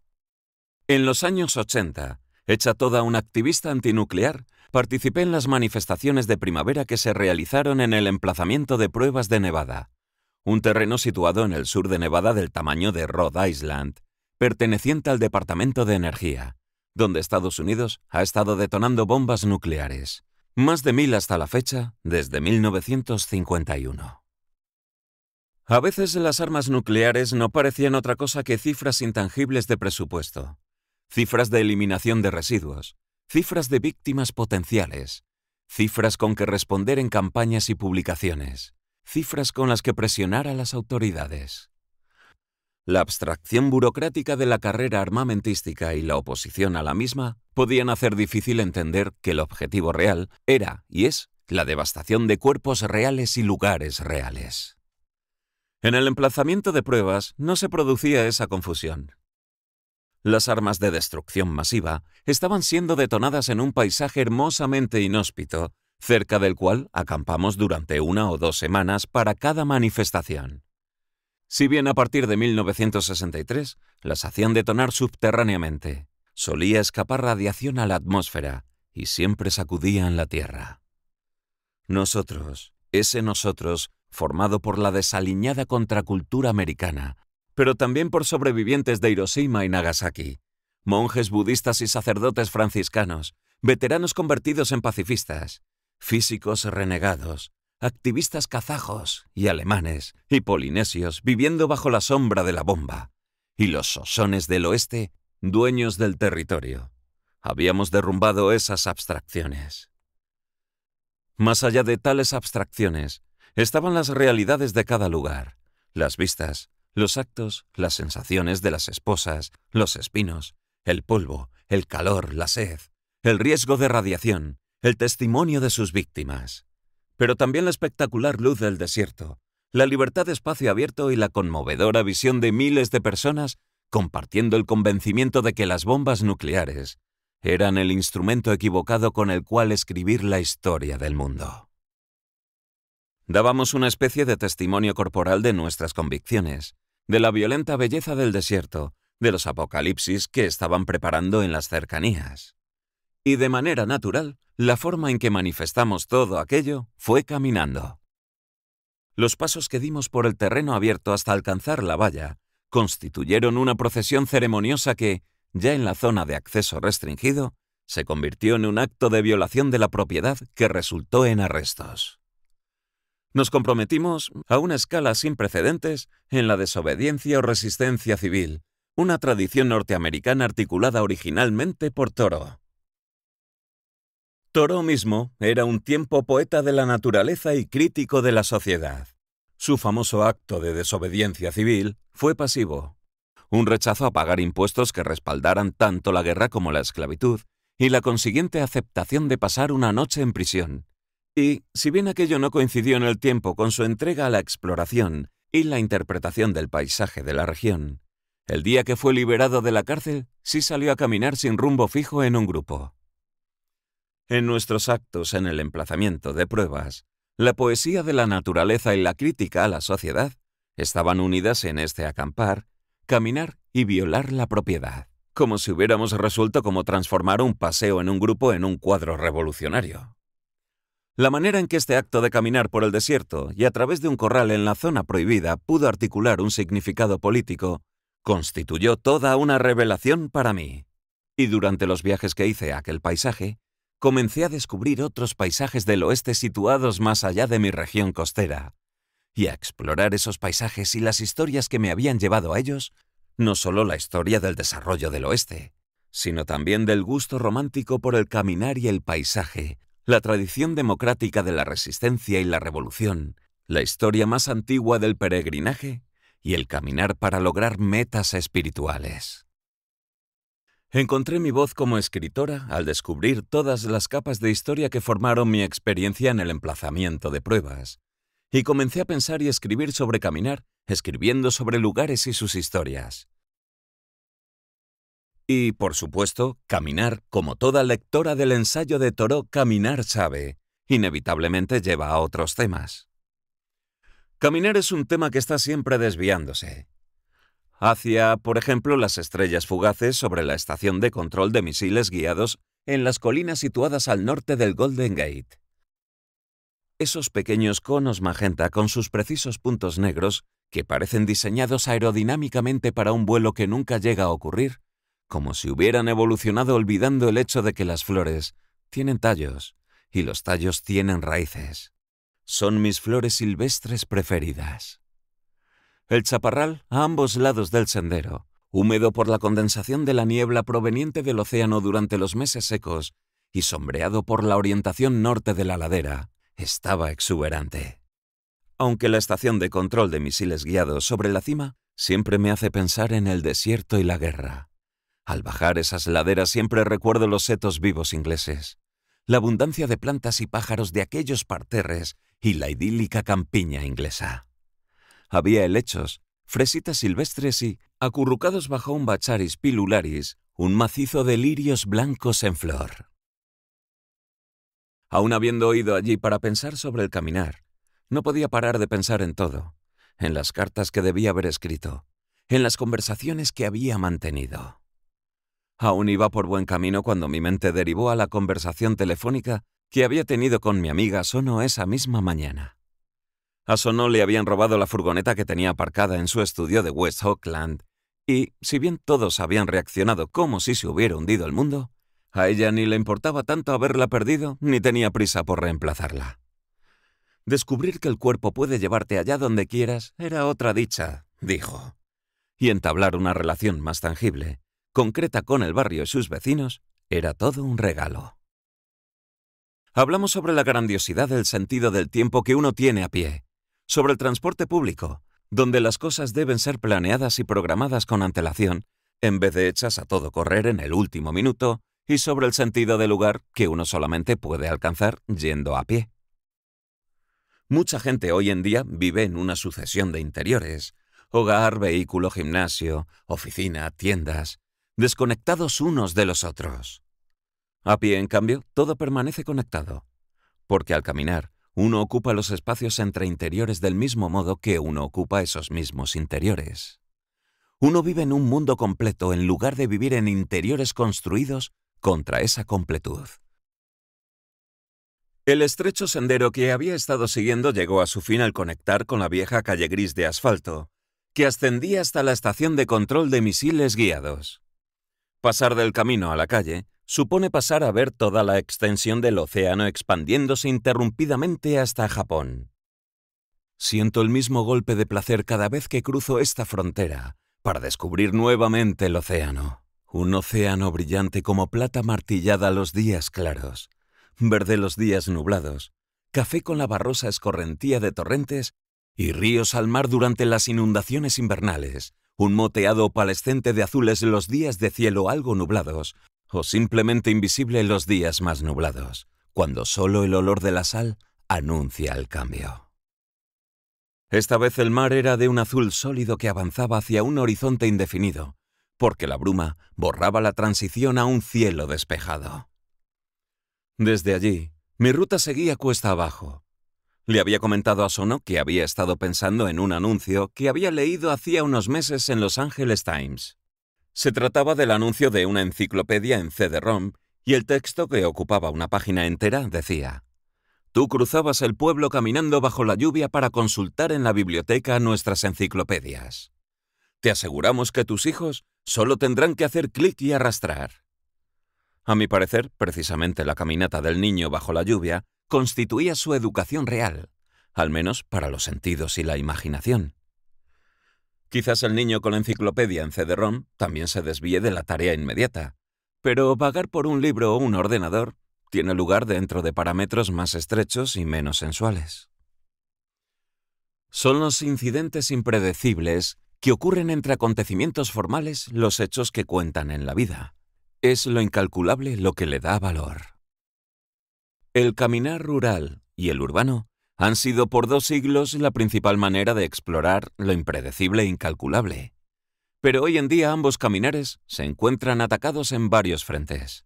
En los años 80, hecha toda una activista antinuclear, participé en las manifestaciones de primavera que se realizaron en el emplazamiento de pruebas de Nevada, un terreno situado en el sur de Nevada del tamaño de Rhode Island, perteneciente al Departamento de Energía, donde Estados Unidos ha estado detonando bombas nucleares más de mil hasta la fecha, desde 1951. A veces las armas nucleares no parecían otra cosa que cifras intangibles de presupuesto, cifras de eliminación de residuos, cifras de víctimas potenciales, cifras con que responder en campañas y publicaciones, cifras con las que presionar a las autoridades. La abstracción burocrática de la carrera armamentística y la oposición a la misma podían hacer difícil entender que el objetivo real era y es la devastación de cuerpos reales y lugares reales. En el emplazamiento de pruebas no se producía esa confusión. Las armas de destrucción masiva estaban siendo detonadas en un paisaje hermosamente inhóspito, cerca del cual acampamos durante una o dos semanas para cada manifestación si bien a partir de 1963 las hacían detonar subterráneamente. Solía escapar radiación a la atmósfera y siempre sacudían la Tierra. Nosotros, ese nosotros, formado por la desaliñada contracultura americana, pero también por sobrevivientes de Hiroshima y Nagasaki, monjes budistas y sacerdotes franciscanos, veteranos convertidos en pacifistas, físicos renegados, activistas kazajos y alemanes y polinesios viviendo bajo la sombra de la bomba, y los sosones del oeste, dueños del territorio. Habíamos derrumbado esas abstracciones. Más allá de tales abstracciones, estaban las realidades de cada lugar, las vistas, los actos, las sensaciones de las esposas, los espinos, el polvo, el calor, la sed, el riesgo de radiación, el testimonio de sus víctimas pero también la espectacular luz del desierto, la libertad de espacio abierto y la conmovedora visión de miles de personas compartiendo el convencimiento de que las bombas nucleares eran el instrumento equivocado con el cual escribir la historia del mundo. Dábamos una especie de testimonio corporal de nuestras convicciones, de la violenta belleza del desierto, de los apocalipsis que estaban preparando en las cercanías y de manera natural, la forma en que manifestamos todo aquello fue caminando. Los pasos que dimos por el terreno abierto hasta alcanzar la valla constituyeron una procesión ceremoniosa que, ya en la zona de acceso restringido, se convirtió en un acto de violación de la propiedad que resultó en arrestos. Nos comprometimos, a una escala sin precedentes, en la desobediencia o resistencia civil, una tradición norteamericana articulada originalmente por Toro. Toro mismo era un tiempo poeta de la naturaleza y crítico de la sociedad. Su famoso acto de desobediencia civil fue pasivo. Un rechazo a pagar impuestos que respaldaran tanto la guerra como la esclavitud, y la consiguiente aceptación de pasar una noche en prisión. Y, si bien aquello no coincidió en el tiempo con su entrega a la exploración y la interpretación del paisaje de la región, el día que fue liberado de la cárcel sí salió a caminar sin rumbo fijo en un grupo. En nuestros actos en el emplazamiento de pruebas, la poesía de la naturaleza y la crítica a la sociedad estaban unidas en este acampar, caminar y violar la propiedad, como si hubiéramos resuelto cómo transformar un paseo en un grupo en un cuadro revolucionario. La manera en que este acto de caminar por el desierto y a través de un corral en la zona prohibida pudo articular un significado político constituyó toda una revelación para mí. Y durante los viajes que hice a aquel paisaje, comencé a descubrir otros paisajes del oeste situados más allá de mi región costera, y a explorar esos paisajes y las historias que me habían llevado a ellos, no solo la historia del desarrollo del oeste, sino también del gusto romántico por el caminar y el paisaje, la tradición democrática de la resistencia y la revolución, la historia más antigua del peregrinaje y el caminar para lograr metas espirituales. Encontré mi voz como escritora al descubrir todas las capas de historia que formaron mi experiencia en el emplazamiento de pruebas, y comencé a pensar y escribir sobre caminar, escribiendo sobre lugares y sus historias. Y, por supuesto, caminar, como toda lectora del ensayo de Toro, Caminar sabe, inevitablemente lleva a otros temas. Caminar es un tema que está siempre desviándose, hacia, por ejemplo, las estrellas fugaces sobre la estación de control de misiles guiados en las colinas situadas al norte del Golden Gate. Esos pequeños conos magenta con sus precisos puntos negros, que parecen diseñados aerodinámicamente para un vuelo que nunca llega a ocurrir, como si hubieran evolucionado olvidando el hecho de que las flores tienen tallos y los tallos tienen raíces. Son mis flores silvestres preferidas. El chaparral a ambos lados del sendero, húmedo por la condensación de la niebla proveniente del océano durante los meses secos y sombreado por la orientación norte de la ladera, estaba exuberante. Aunque la estación de control de misiles guiados sobre la cima siempre me hace pensar en el desierto y la guerra. Al bajar esas laderas siempre recuerdo los setos vivos ingleses, la abundancia de plantas y pájaros de aquellos parterres y la idílica campiña inglesa. Había helechos, fresitas silvestres y, acurrucados bajo un bacharis pilularis, un macizo de lirios blancos en flor. Aún habiendo ido allí para pensar sobre el caminar, no podía parar de pensar en todo, en las cartas que debía haber escrito, en las conversaciones que había mantenido. Aún iba por buen camino cuando mi mente derivó a la conversación telefónica que había tenido con mi amiga Sono esa misma mañana. A Sonó le habían robado la furgoneta que tenía aparcada en su estudio de West Auckland, y, si bien todos habían reaccionado como si se hubiera hundido el mundo, a ella ni le importaba tanto haberla perdido ni tenía prisa por reemplazarla. Descubrir que el cuerpo puede llevarte allá donde quieras era otra dicha, dijo. Y entablar una relación más tangible, concreta con el barrio y sus vecinos, era todo un regalo. Hablamos sobre la grandiosidad del sentido del tiempo que uno tiene a pie, sobre el transporte público, donde las cosas deben ser planeadas y programadas con antelación, en vez de hechas a todo correr en el último minuto, y sobre el sentido del lugar que uno solamente puede alcanzar yendo a pie. Mucha gente hoy en día vive en una sucesión de interiores, hogar, vehículo, gimnasio, oficina, tiendas, desconectados unos de los otros. A pie, en cambio, todo permanece conectado, porque al caminar uno ocupa los espacios entre interiores del mismo modo que uno ocupa esos mismos interiores. Uno vive en un mundo completo en lugar de vivir en interiores construidos contra esa completud. El estrecho sendero que había estado siguiendo llegó a su fin al conectar con la vieja calle gris de asfalto, que ascendía hasta la estación de control de misiles guiados. Pasar del camino a la calle supone pasar a ver toda la extensión del océano expandiéndose interrumpidamente hasta Japón. Siento el mismo golpe de placer cada vez que cruzo esta frontera, para descubrir nuevamente el océano. Un océano brillante como plata martillada los días claros, verde los días nublados, café con la barrosa escorrentía de torrentes y ríos al mar durante las inundaciones invernales, un moteado opalescente de azules los días de cielo algo nublados, o simplemente invisible en los días más nublados, cuando solo el olor de la sal anuncia el cambio. Esta vez el mar era de un azul sólido que avanzaba hacia un horizonte indefinido, porque la bruma borraba la transición a un cielo despejado. Desde allí, mi ruta seguía cuesta abajo. Le había comentado a Sono que había estado pensando en un anuncio que había leído hacía unos meses en Los Angeles Times. Se trataba del anuncio de una enciclopedia en CD-ROM y el texto que ocupaba una página entera decía, Tú cruzabas el pueblo caminando bajo la lluvia para consultar en la biblioteca nuestras enciclopedias. Te aseguramos que tus hijos solo tendrán que hacer clic y arrastrar. A mi parecer, precisamente la caminata del niño bajo la lluvia constituía su educación real, al menos para los sentidos y la imaginación. Quizás el niño con la enciclopedia en cederrón también se desvíe de la tarea inmediata, pero vagar por un libro o un ordenador tiene lugar dentro de parámetros más estrechos y menos sensuales. Son los incidentes impredecibles que ocurren entre acontecimientos formales los hechos que cuentan en la vida. Es lo incalculable lo que le da valor. El caminar rural y el urbano han sido por dos siglos la principal manera de explorar lo impredecible e incalculable. Pero hoy en día ambos caminares se encuentran atacados en varios frentes.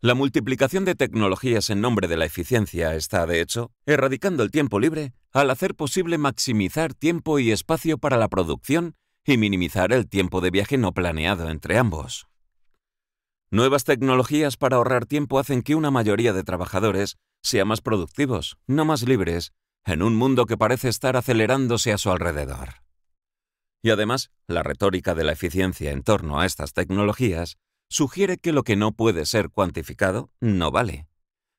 La multiplicación de tecnologías en nombre de la eficiencia está, de hecho, erradicando el tiempo libre al hacer posible maximizar tiempo y espacio para la producción y minimizar el tiempo de viaje no planeado entre ambos. Nuevas tecnologías para ahorrar tiempo hacen que una mayoría de trabajadores sea más productivos, no más libres, en un mundo que parece estar acelerándose a su alrededor. Y además, la retórica de la eficiencia en torno a estas tecnologías sugiere que lo que no puede ser cuantificado no vale,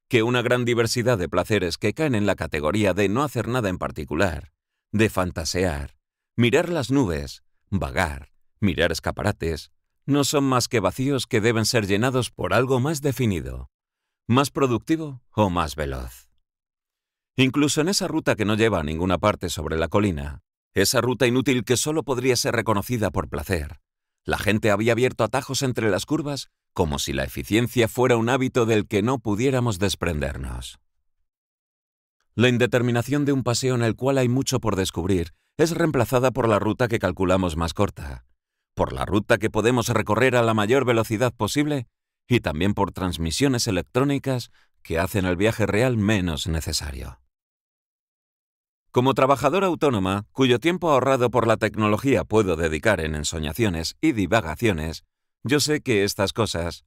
que una gran diversidad de placeres que caen en la categoría de no hacer nada en particular, de fantasear, mirar las nubes, vagar, mirar escaparates, no son más que vacíos que deben ser llenados por algo más definido, más productivo o más veloz. Incluso en esa ruta que no lleva a ninguna parte sobre la colina, esa ruta inútil que solo podría ser reconocida por placer, la gente había abierto atajos entre las curvas como si la eficiencia fuera un hábito del que no pudiéramos desprendernos. La indeterminación de un paseo en el cual hay mucho por descubrir es reemplazada por la ruta que calculamos más corta, por la ruta que podemos recorrer a la mayor velocidad posible y también por transmisiones electrónicas que hacen el viaje real menos necesario. Como trabajadora autónoma, cuyo tiempo ahorrado por la tecnología puedo dedicar en ensoñaciones y divagaciones, yo sé que estas cosas,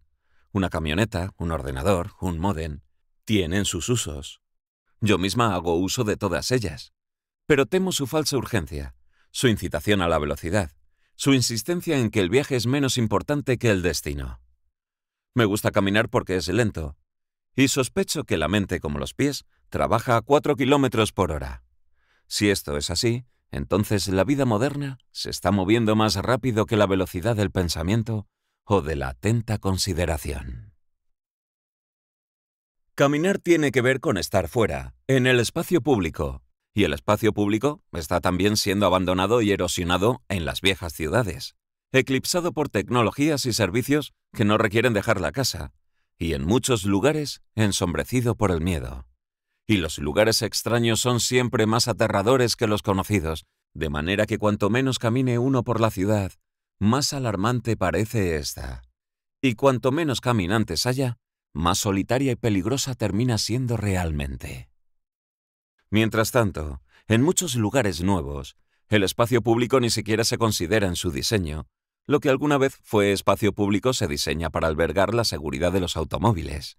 una camioneta, un ordenador, un modem, tienen sus usos. Yo misma hago uso de todas ellas. Pero temo su falsa urgencia, su incitación a la velocidad, su insistencia en que el viaje es menos importante que el destino. Me gusta caminar porque es lento. Y sospecho que la mente, como los pies, trabaja a 4 kilómetros por hora. Si esto es así, entonces la vida moderna se está moviendo más rápido que la velocidad del pensamiento o de la atenta consideración. Caminar tiene que ver con estar fuera, en el espacio público, y el espacio público está también siendo abandonado y erosionado en las viejas ciudades eclipsado por tecnologías y servicios que no requieren dejar la casa, y en muchos lugares ensombrecido por el miedo. Y los lugares extraños son siempre más aterradores que los conocidos, de manera que cuanto menos camine uno por la ciudad, más alarmante parece esta. Y cuanto menos caminantes haya, más solitaria y peligrosa termina siendo realmente. Mientras tanto, en muchos lugares nuevos, el espacio público ni siquiera se considera en su diseño, lo que alguna vez fue espacio público se diseña para albergar la seguridad de los automóviles.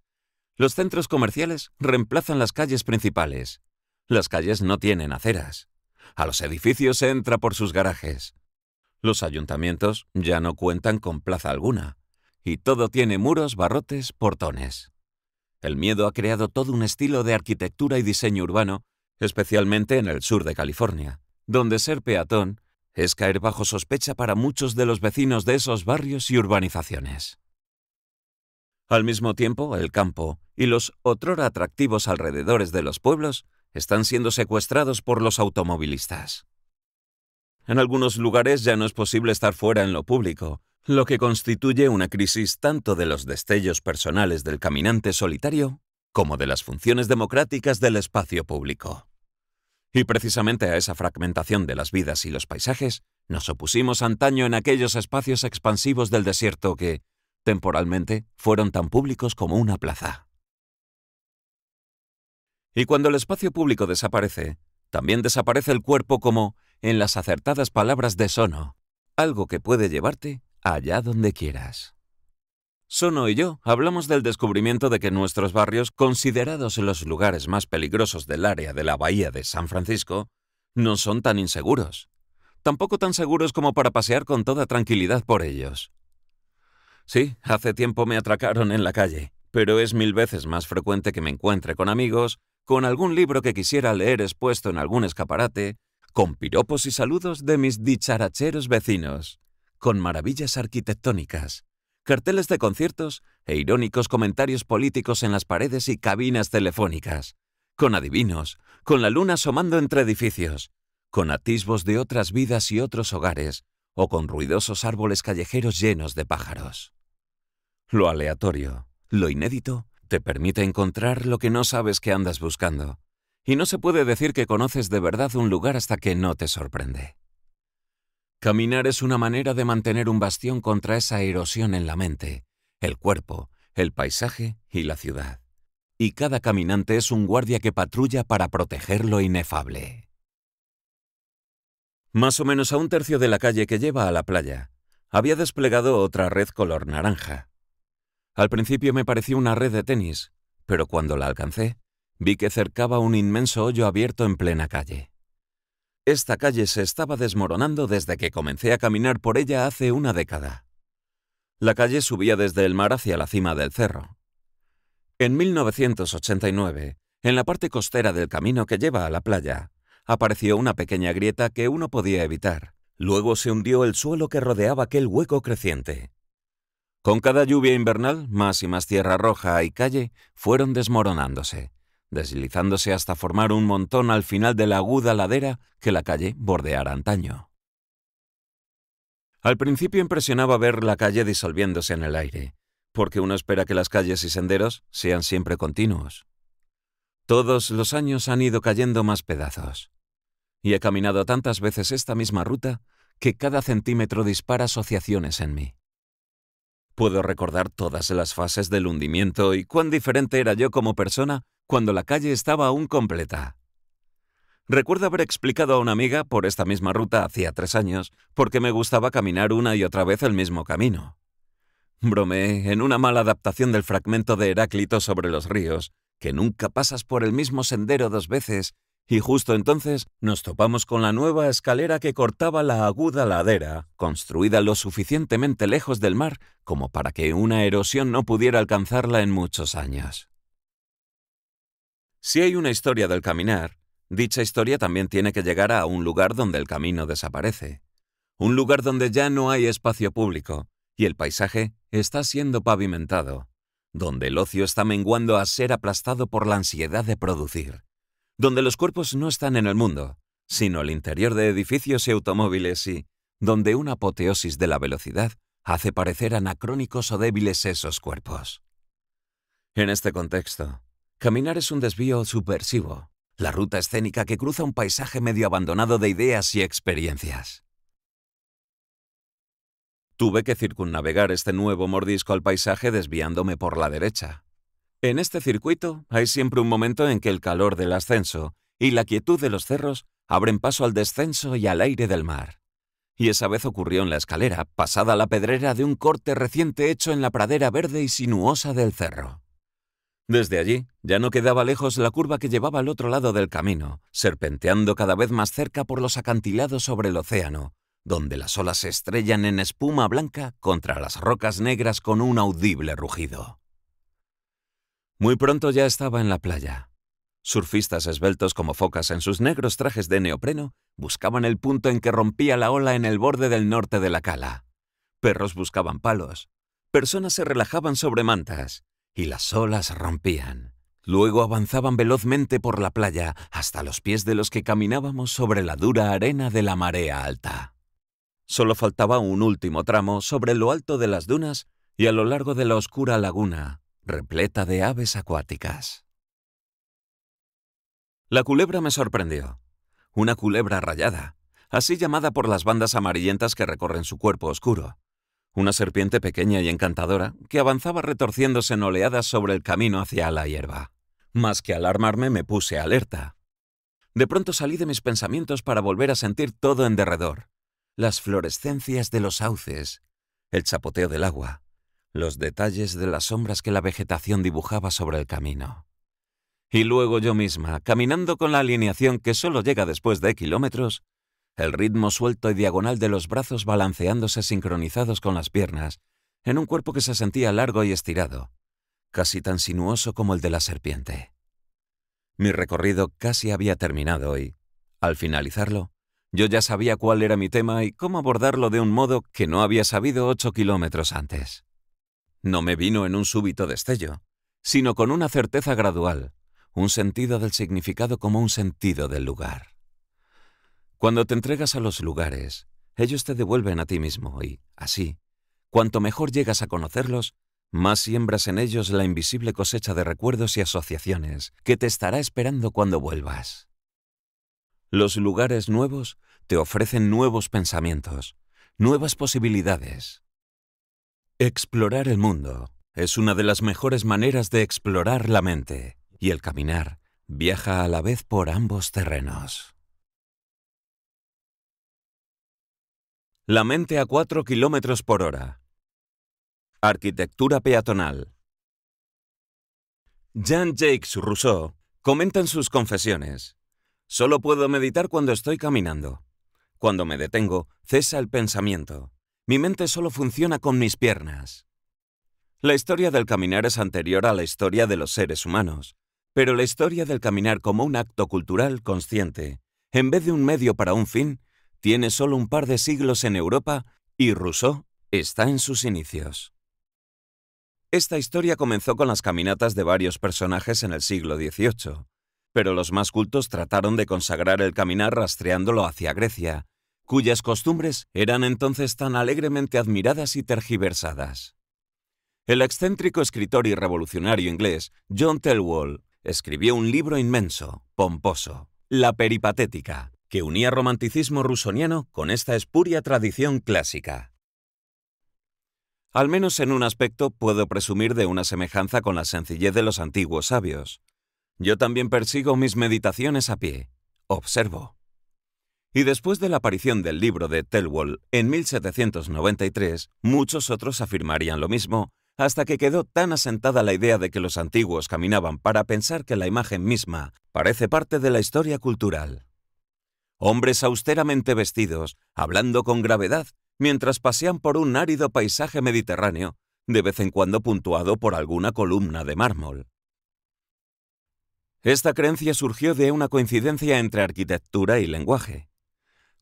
Los centros comerciales reemplazan las calles principales. Las calles no tienen aceras. A los edificios se entra por sus garajes. Los ayuntamientos ya no cuentan con plaza alguna. Y todo tiene muros, barrotes, portones. El miedo ha creado todo un estilo de arquitectura y diseño urbano, especialmente en el sur de California, donde ser peatón es caer bajo sospecha para muchos de los vecinos de esos barrios y urbanizaciones. Al mismo tiempo, el campo y los otrora atractivos alrededores de los pueblos están siendo secuestrados por los automovilistas. En algunos lugares ya no es posible estar fuera en lo público, lo que constituye una crisis tanto de los destellos personales del caminante solitario como de las funciones democráticas del espacio público. Y precisamente a esa fragmentación de las vidas y los paisajes nos opusimos antaño en aquellos espacios expansivos del desierto que, temporalmente, fueron tan públicos como una plaza. Y cuando el espacio público desaparece, también desaparece el cuerpo como, en las acertadas palabras de Sono, algo que puede llevarte allá donde quieras. Sono y yo hablamos del descubrimiento de que nuestros barrios, considerados los lugares más peligrosos del área de la bahía de San Francisco, no son tan inseguros. Tampoco tan seguros como para pasear con toda tranquilidad por ellos. Sí, hace tiempo me atracaron en la calle, pero es mil veces más frecuente que me encuentre con amigos, con algún libro que quisiera leer expuesto en algún escaparate, con piropos y saludos de mis dicharacheros vecinos, con maravillas arquitectónicas, carteles de conciertos e irónicos comentarios políticos en las paredes y cabinas telefónicas, con adivinos, con la luna asomando entre edificios, con atisbos de otras vidas y otros hogares, o con ruidosos árboles callejeros llenos de pájaros. Lo aleatorio, lo inédito, te permite encontrar lo que no sabes que andas buscando, y no se puede decir que conoces de verdad un lugar hasta que no te sorprende. Caminar es una manera de mantener un bastión contra esa erosión en la mente, el cuerpo, el paisaje y la ciudad. Y cada caminante es un guardia que patrulla para proteger lo inefable. Más o menos a un tercio de la calle que lleva a la playa, había desplegado otra red color naranja. Al principio me pareció una red de tenis, pero cuando la alcancé, vi que cercaba un inmenso hoyo abierto en plena calle. Esta calle se estaba desmoronando desde que comencé a caminar por ella hace una década. La calle subía desde el mar hacia la cima del cerro. En 1989, en la parte costera del camino que lleva a la playa, apareció una pequeña grieta que uno podía evitar. Luego se hundió el suelo que rodeaba aquel hueco creciente. Con cada lluvia invernal, más y más tierra roja y calle fueron desmoronándose deslizándose hasta formar un montón al final de la aguda ladera que la calle bordeara antaño. Al principio impresionaba ver la calle disolviéndose en el aire, porque uno espera que las calles y senderos sean siempre continuos. Todos los años han ido cayendo más pedazos, y he caminado tantas veces esta misma ruta que cada centímetro dispara asociaciones en mí. Puedo recordar todas las fases del hundimiento y cuán diferente era yo como persona cuando la calle estaba aún completa. Recuerdo haber explicado a una amiga por esta misma ruta hacía tres años porque me gustaba caminar una y otra vez el mismo camino. Bromé en una mala adaptación del fragmento de Heráclito sobre los ríos, que nunca pasas por el mismo sendero dos veces y justo entonces nos topamos con la nueva escalera que cortaba la aguda ladera, construida lo suficientemente lejos del mar como para que una erosión no pudiera alcanzarla en muchos años. Si hay una historia del caminar, dicha historia también tiene que llegar a un lugar donde el camino desaparece, un lugar donde ya no hay espacio público y el paisaje está siendo pavimentado, donde el ocio está menguando a ser aplastado por la ansiedad de producir donde los cuerpos no están en el mundo, sino el interior de edificios y automóviles y donde una apoteosis de la velocidad hace parecer anacrónicos o débiles esos cuerpos. En este contexto, caminar es un desvío subversivo, la ruta escénica que cruza un paisaje medio abandonado de ideas y experiencias. Tuve que circunnavegar este nuevo mordisco al paisaje desviándome por la derecha, en este circuito hay siempre un momento en que el calor del ascenso y la quietud de los cerros abren paso al descenso y al aire del mar. Y esa vez ocurrió en la escalera, pasada la pedrera de un corte reciente hecho en la pradera verde y sinuosa del cerro. Desde allí ya no quedaba lejos la curva que llevaba al otro lado del camino, serpenteando cada vez más cerca por los acantilados sobre el océano, donde las olas se estrellan en espuma blanca contra las rocas negras con un audible rugido. Muy pronto ya estaba en la playa. Surfistas esbeltos como focas en sus negros trajes de neopreno buscaban el punto en que rompía la ola en el borde del norte de la cala. Perros buscaban palos, personas se relajaban sobre mantas y las olas rompían. Luego avanzaban velozmente por la playa hasta los pies de los que caminábamos sobre la dura arena de la marea alta. Solo faltaba un último tramo sobre lo alto de las dunas y a lo largo de la oscura laguna, repleta de aves acuáticas. La culebra me sorprendió. Una culebra rayada, así llamada por las bandas amarillentas que recorren su cuerpo oscuro. Una serpiente pequeña y encantadora que avanzaba retorciéndose en oleadas sobre el camino hacia la hierba. Más que alarmarme me puse alerta. De pronto salí de mis pensamientos para volver a sentir todo en derredor. Las florescencias de los sauces, el chapoteo del agua, los detalles de las sombras que la vegetación dibujaba sobre el camino. Y luego yo misma, caminando con la alineación que solo llega después de kilómetros, el ritmo suelto y diagonal de los brazos balanceándose sincronizados con las piernas, en un cuerpo que se sentía largo y estirado, casi tan sinuoso como el de la serpiente. Mi recorrido casi había terminado y, al finalizarlo, yo ya sabía cuál era mi tema y cómo abordarlo de un modo que no había sabido ocho kilómetros antes no me vino en un súbito destello, sino con una certeza gradual, un sentido del significado como un sentido del lugar. Cuando te entregas a los lugares, ellos te devuelven a ti mismo y, así, cuanto mejor llegas a conocerlos, más siembras en ellos la invisible cosecha de recuerdos y asociaciones que te estará esperando cuando vuelvas. Los lugares nuevos te ofrecen nuevos pensamientos, nuevas posibilidades, Explorar el mundo es una de las mejores maneras de explorar la mente y el caminar viaja a la vez por ambos terrenos. La mente a 4 km por hora. Arquitectura peatonal. Jean-Jacques Rousseau comenta en sus confesiones. Solo puedo meditar cuando estoy caminando. Cuando me detengo, cesa el pensamiento. Mi mente solo funciona con mis piernas. La historia del caminar es anterior a la historia de los seres humanos, pero la historia del caminar como un acto cultural consciente, en vez de un medio para un fin, tiene solo un par de siglos en Europa y Rousseau está en sus inicios. Esta historia comenzó con las caminatas de varios personajes en el siglo XVIII, pero los más cultos trataron de consagrar el caminar rastreándolo hacia Grecia, cuyas costumbres eran entonces tan alegremente admiradas y tergiversadas. El excéntrico escritor y revolucionario inglés John Telwall escribió un libro inmenso, pomposo, La Peripatética, que unía romanticismo rusoniano con esta espuria tradición clásica. Al menos en un aspecto puedo presumir de una semejanza con la sencillez de los antiguos sabios. Yo también persigo mis meditaciones a pie. Observo y después de la aparición del libro de Telwall en 1793, muchos otros afirmarían lo mismo, hasta que quedó tan asentada la idea de que los antiguos caminaban para pensar que la imagen misma parece parte de la historia cultural. Hombres austeramente vestidos, hablando con gravedad, mientras pasean por un árido paisaje mediterráneo, de vez en cuando puntuado por alguna columna de mármol. Esta creencia surgió de una coincidencia entre arquitectura y lenguaje.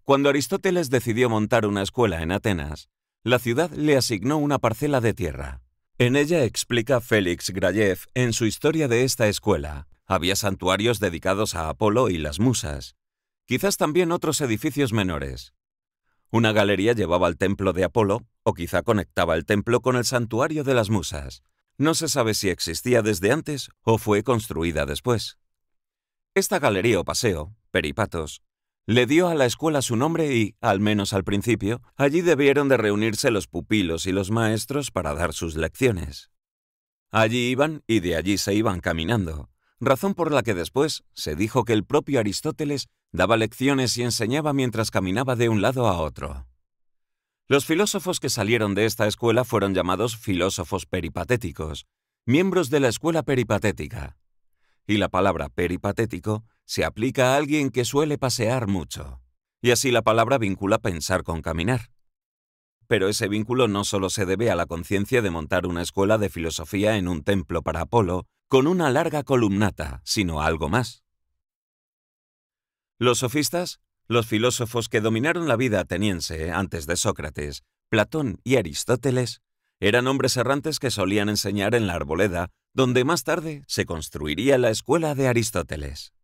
Cuando Aristóteles decidió montar una escuela en Atenas, la ciudad le asignó una parcela de tierra. En ella explica Félix Grayev en su historia de esta escuela. Había santuarios dedicados a Apolo y las musas, quizás también otros edificios menores. Una galería llevaba al templo de Apolo, o quizá conectaba el templo con el santuario de las musas. No se sabe si existía desde antes o fue construida después. Esta galería o paseo, Peripatos, le dio a la escuela su nombre y, al menos al principio, allí debieron de reunirse los pupilos y los maestros para dar sus lecciones. Allí iban y de allí se iban caminando, razón por la que después se dijo que el propio Aristóteles daba lecciones y enseñaba mientras caminaba de un lado a otro. Los filósofos que salieron de esta escuela fueron llamados filósofos peripatéticos, miembros de la escuela peripatética. Y la palabra peripatético se aplica a alguien que suele pasear mucho, y así la palabra vincula pensar con caminar. Pero ese vínculo no solo se debe a la conciencia de montar una escuela de filosofía en un templo para Apolo, con una larga columnata, sino algo más. Los sofistas, los filósofos que dominaron la vida ateniense antes de Sócrates, Platón y Aristóteles, eran hombres errantes que solían enseñar en la arboleda, donde más tarde se construiría la escuela de Aristóteles.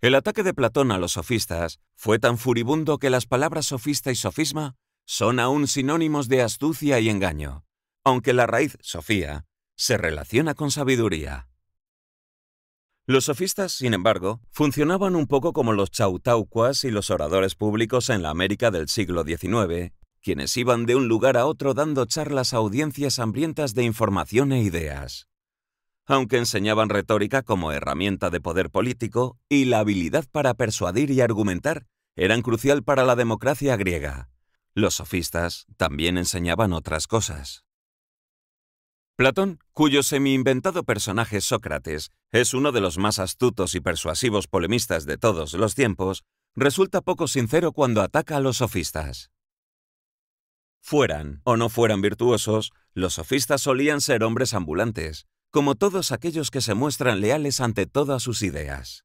El ataque de Platón a los sofistas fue tan furibundo que las palabras sofista y sofisma son aún sinónimos de astucia y engaño, aunque la raíz sofía se relaciona con sabiduría. Los sofistas, sin embargo, funcionaban un poco como los chautauquas y los oradores públicos en la América del siglo XIX, quienes iban de un lugar a otro dando charlas a audiencias hambrientas de información e ideas aunque enseñaban retórica como herramienta de poder político y la habilidad para persuadir y argumentar eran crucial para la democracia griega. Los sofistas también enseñaban otras cosas. Platón, cuyo semi-inventado personaje Sócrates es uno de los más astutos y persuasivos polemistas de todos los tiempos, resulta poco sincero cuando ataca a los sofistas. Fueran o no fueran virtuosos, los sofistas solían ser hombres ambulantes, como todos aquellos que se muestran leales ante todas sus ideas.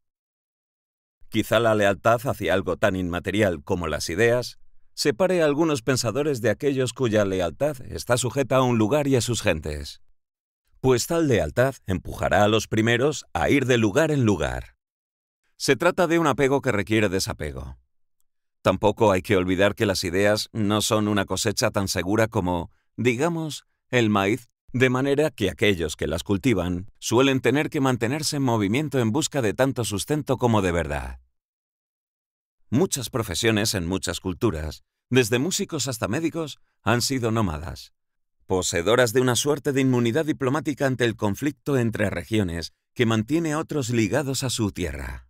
Quizá la lealtad hacia algo tan inmaterial como las ideas separe a algunos pensadores de aquellos cuya lealtad está sujeta a un lugar y a sus gentes. Pues tal lealtad empujará a los primeros a ir de lugar en lugar. Se trata de un apego que requiere desapego. Tampoco hay que olvidar que las ideas no son una cosecha tan segura como, digamos, el maíz de manera que aquellos que las cultivan suelen tener que mantenerse en movimiento en busca de tanto sustento como de verdad. Muchas profesiones en muchas culturas, desde músicos hasta médicos, han sido nómadas, poseedoras de una suerte de inmunidad diplomática ante el conflicto entre regiones que mantiene a otros ligados a su tierra.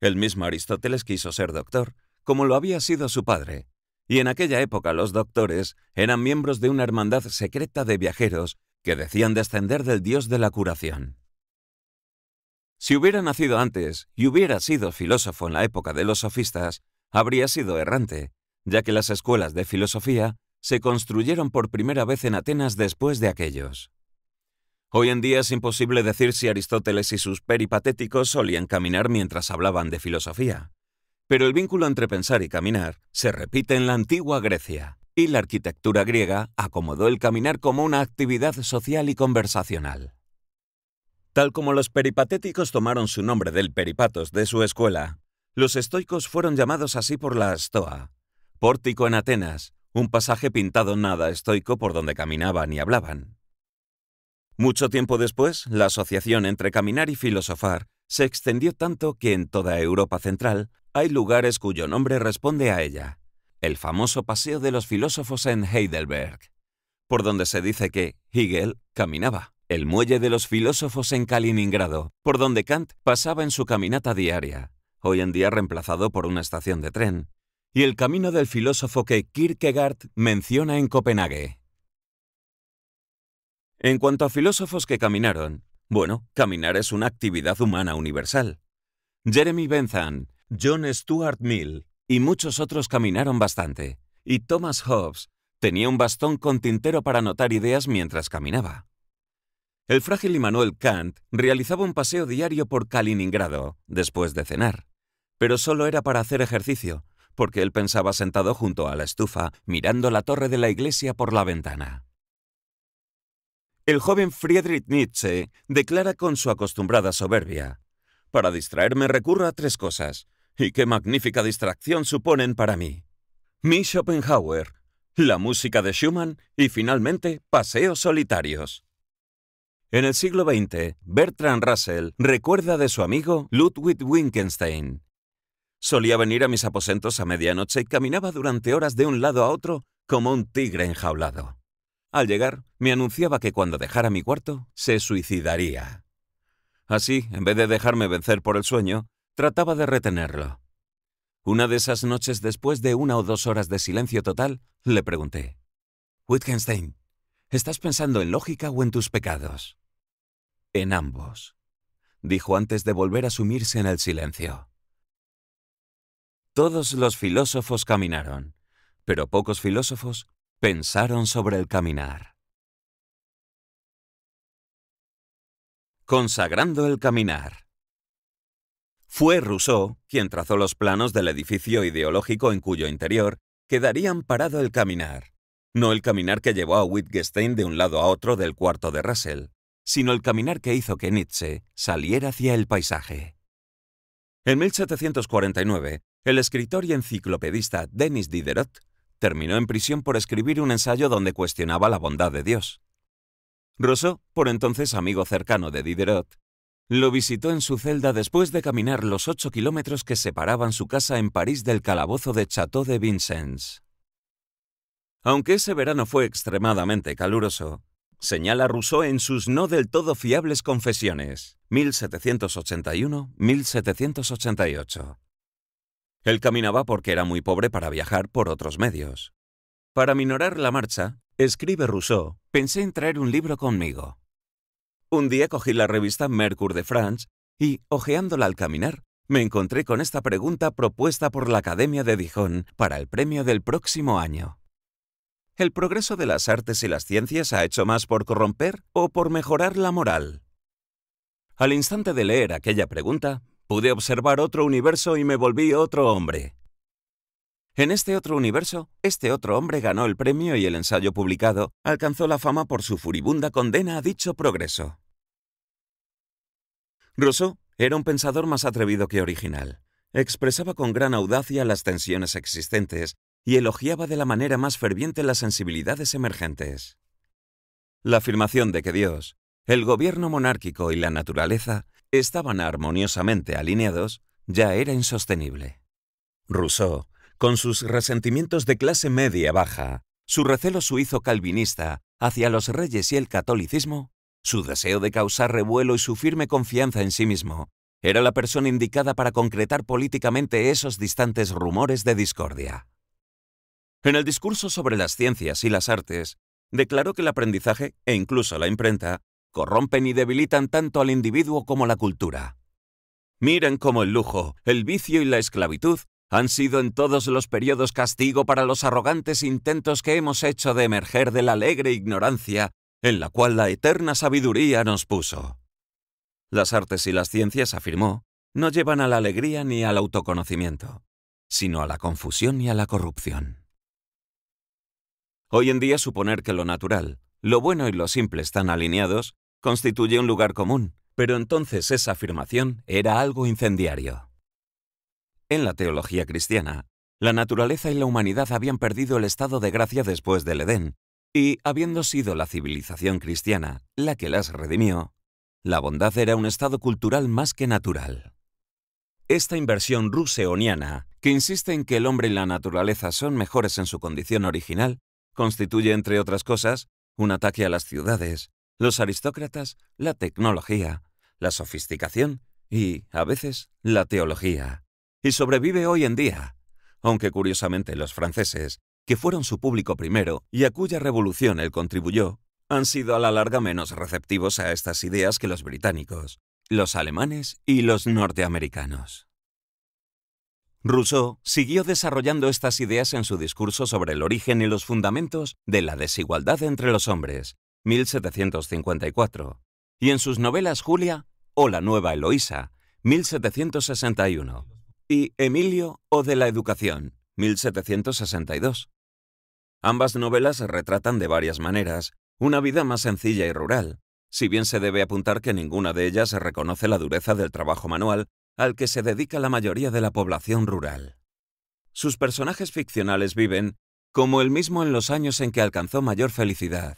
El mismo Aristóteles quiso ser doctor, como lo había sido su padre, y en aquella época los doctores eran miembros de una hermandad secreta de viajeros que decían descender del dios de la curación. Si hubiera nacido antes y hubiera sido filósofo en la época de los sofistas, habría sido errante, ya que las escuelas de filosofía se construyeron por primera vez en Atenas después de aquellos. Hoy en día es imposible decir si Aristóteles y sus peripatéticos solían caminar mientras hablaban de filosofía, pero el vínculo entre pensar y caminar se repite en la antigua Grecia, y la arquitectura griega acomodó el caminar como una actividad social y conversacional. Tal como los peripatéticos tomaron su nombre del peripatos de su escuela, los estoicos fueron llamados así por la Stoa, pórtico en Atenas, un pasaje pintado nada estoico por donde caminaban y hablaban. Mucho tiempo después, la asociación entre caminar y filosofar se extendió tanto que en toda Europa central hay lugares cuyo nombre responde a ella. El famoso Paseo de los Filósofos en Heidelberg, por donde se dice que Hegel caminaba. El Muelle de los Filósofos en Kaliningrado, por donde Kant pasaba en su caminata diaria, hoy en día reemplazado por una estación de tren. Y el Camino del Filósofo que Kierkegaard menciona en Copenhague. En cuanto a filósofos que caminaron, bueno, caminar es una actividad humana universal. Jeremy Bentham, John Stuart Mill y muchos otros caminaron bastante, y Thomas Hobbes tenía un bastón con tintero para anotar ideas mientras caminaba. El frágil Immanuel Kant realizaba un paseo diario por Kaliningrado, después de cenar. Pero solo era para hacer ejercicio, porque él pensaba sentado junto a la estufa, mirando la torre de la iglesia por la ventana. El joven Friedrich Nietzsche declara con su acostumbrada soberbia, para distraerme recurro a tres cosas, y qué magnífica distracción suponen para mí. Mi Schopenhauer, la música de Schumann y finalmente paseos solitarios. En el siglo XX, Bertrand Russell recuerda de su amigo Ludwig Wittgenstein. Solía venir a mis aposentos a medianoche y caminaba durante horas de un lado a otro como un tigre enjaulado. Al llegar, me anunciaba que cuando dejara mi cuarto, se suicidaría. Así, en vez de dejarme vencer por el sueño, trataba de retenerlo. Una de esas noches, después de una o dos horas de silencio total, le pregunté, Wittgenstein, ¿estás pensando en lógica o en tus pecados? En ambos, dijo antes de volver a sumirse en el silencio. Todos los filósofos caminaron, pero pocos filósofos Pensaron sobre el caminar. Consagrando el caminar. Fue Rousseau quien trazó los planos del edificio ideológico en cuyo interior quedarían parado el caminar. No el caminar que llevó a Wittgenstein de un lado a otro del cuarto de Russell, sino el caminar que hizo que Nietzsche saliera hacia el paisaje. En 1749, el escritor y enciclopedista Denis Diderot terminó en prisión por escribir un ensayo donde cuestionaba la bondad de Dios. Rousseau, por entonces amigo cercano de Diderot, lo visitó en su celda después de caminar los ocho kilómetros que separaban su casa en París del calabozo de Chateau de Vincennes. Aunque ese verano fue extremadamente caluroso, señala Rousseau en sus no del todo fiables confesiones, 1781-1788, él caminaba porque era muy pobre para viajar por otros medios. Para minorar la marcha, escribe Rousseau, pensé en traer un libro conmigo. Un día cogí la revista Mercure de France y, hojeándola al caminar, me encontré con esta pregunta propuesta por la Academia de Dijon para el premio del próximo año. ¿El progreso de las artes y las ciencias ha hecho más por corromper o por mejorar la moral? Al instante de leer aquella pregunta, Pude observar otro universo y me volví otro hombre. En este otro universo, este otro hombre ganó el premio y el ensayo publicado alcanzó la fama por su furibunda condena a dicho progreso. Rousseau era un pensador más atrevido que original. Expresaba con gran audacia las tensiones existentes y elogiaba de la manera más ferviente las sensibilidades emergentes. La afirmación de que Dios, el gobierno monárquico y la naturaleza estaban armoniosamente alineados, ya era insostenible. Rousseau, con sus resentimientos de clase media-baja, su recelo suizo calvinista hacia los reyes y el catolicismo, su deseo de causar revuelo y su firme confianza en sí mismo, era la persona indicada para concretar políticamente esos distantes rumores de discordia. En el discurso sobre las ciencias y las artes, declaró que el aprendizaje, e incluso la imprenta, corrompen y debilitan tanto al individuo como la cultura. Miren cómo el lujo, el vicio y la esclavitud han sido en todos los periodos castigo para los arrogantes intentos que hemos hecho de emerger de la alegre ignorancia en la cual la eterna sabiduría nos puso. Las artes y las ciencias, afirmó, no llevan a la alegría ni al autoconocimiento, sino a la confusión y a la corrupción. Hoy en día suponer que lo natural, lo bueno y lo simple están alineados constituye un lugar común, pero entonces esa afirmación era algo incendiario. En la teología cristiana, la naturaleza y la humanidad habían perdido el estado de gracia después del Edén, y, habiendo sido la civilización cristiana la que las redimió, la bondad era un estado cultural más que natural. Esta inversión ruseoniana, que insiste en que el hombre y la naturaleza son mejores en su condición original, constituye, entre otras cosas, un ataque a las ciudades, los aristócratas, la tecnología, la sofisticación y, a veces, la teología. Y sobrevive hoy en día, aunque curiosamente los franceses, que fueron su público primero y a cuya revolución él contribuyó, han sido a la larga menos receptivos a estas ideas que los británicos, los alemanes y los norteamericanos. Rousseau siguió desarrollando estas ideas en su discurso sobre el origen y los fundamentos de la desigualdad entre los hombres, 1754, y en sus novelas Julia o La Nueva Eloísa, 1761, y Emilio o de la Educación, 1762. Ambas novelas retratan de varias maneras una vida más sencilla y rural, si bien se debe apuntar que ninguna de ellas reconoce la dureza del trabajo manual al que se dedica la mayoría de la población rural. Sus personajes ficcionales viven, como el mismo en los años en que alcanzó mayor felicidad,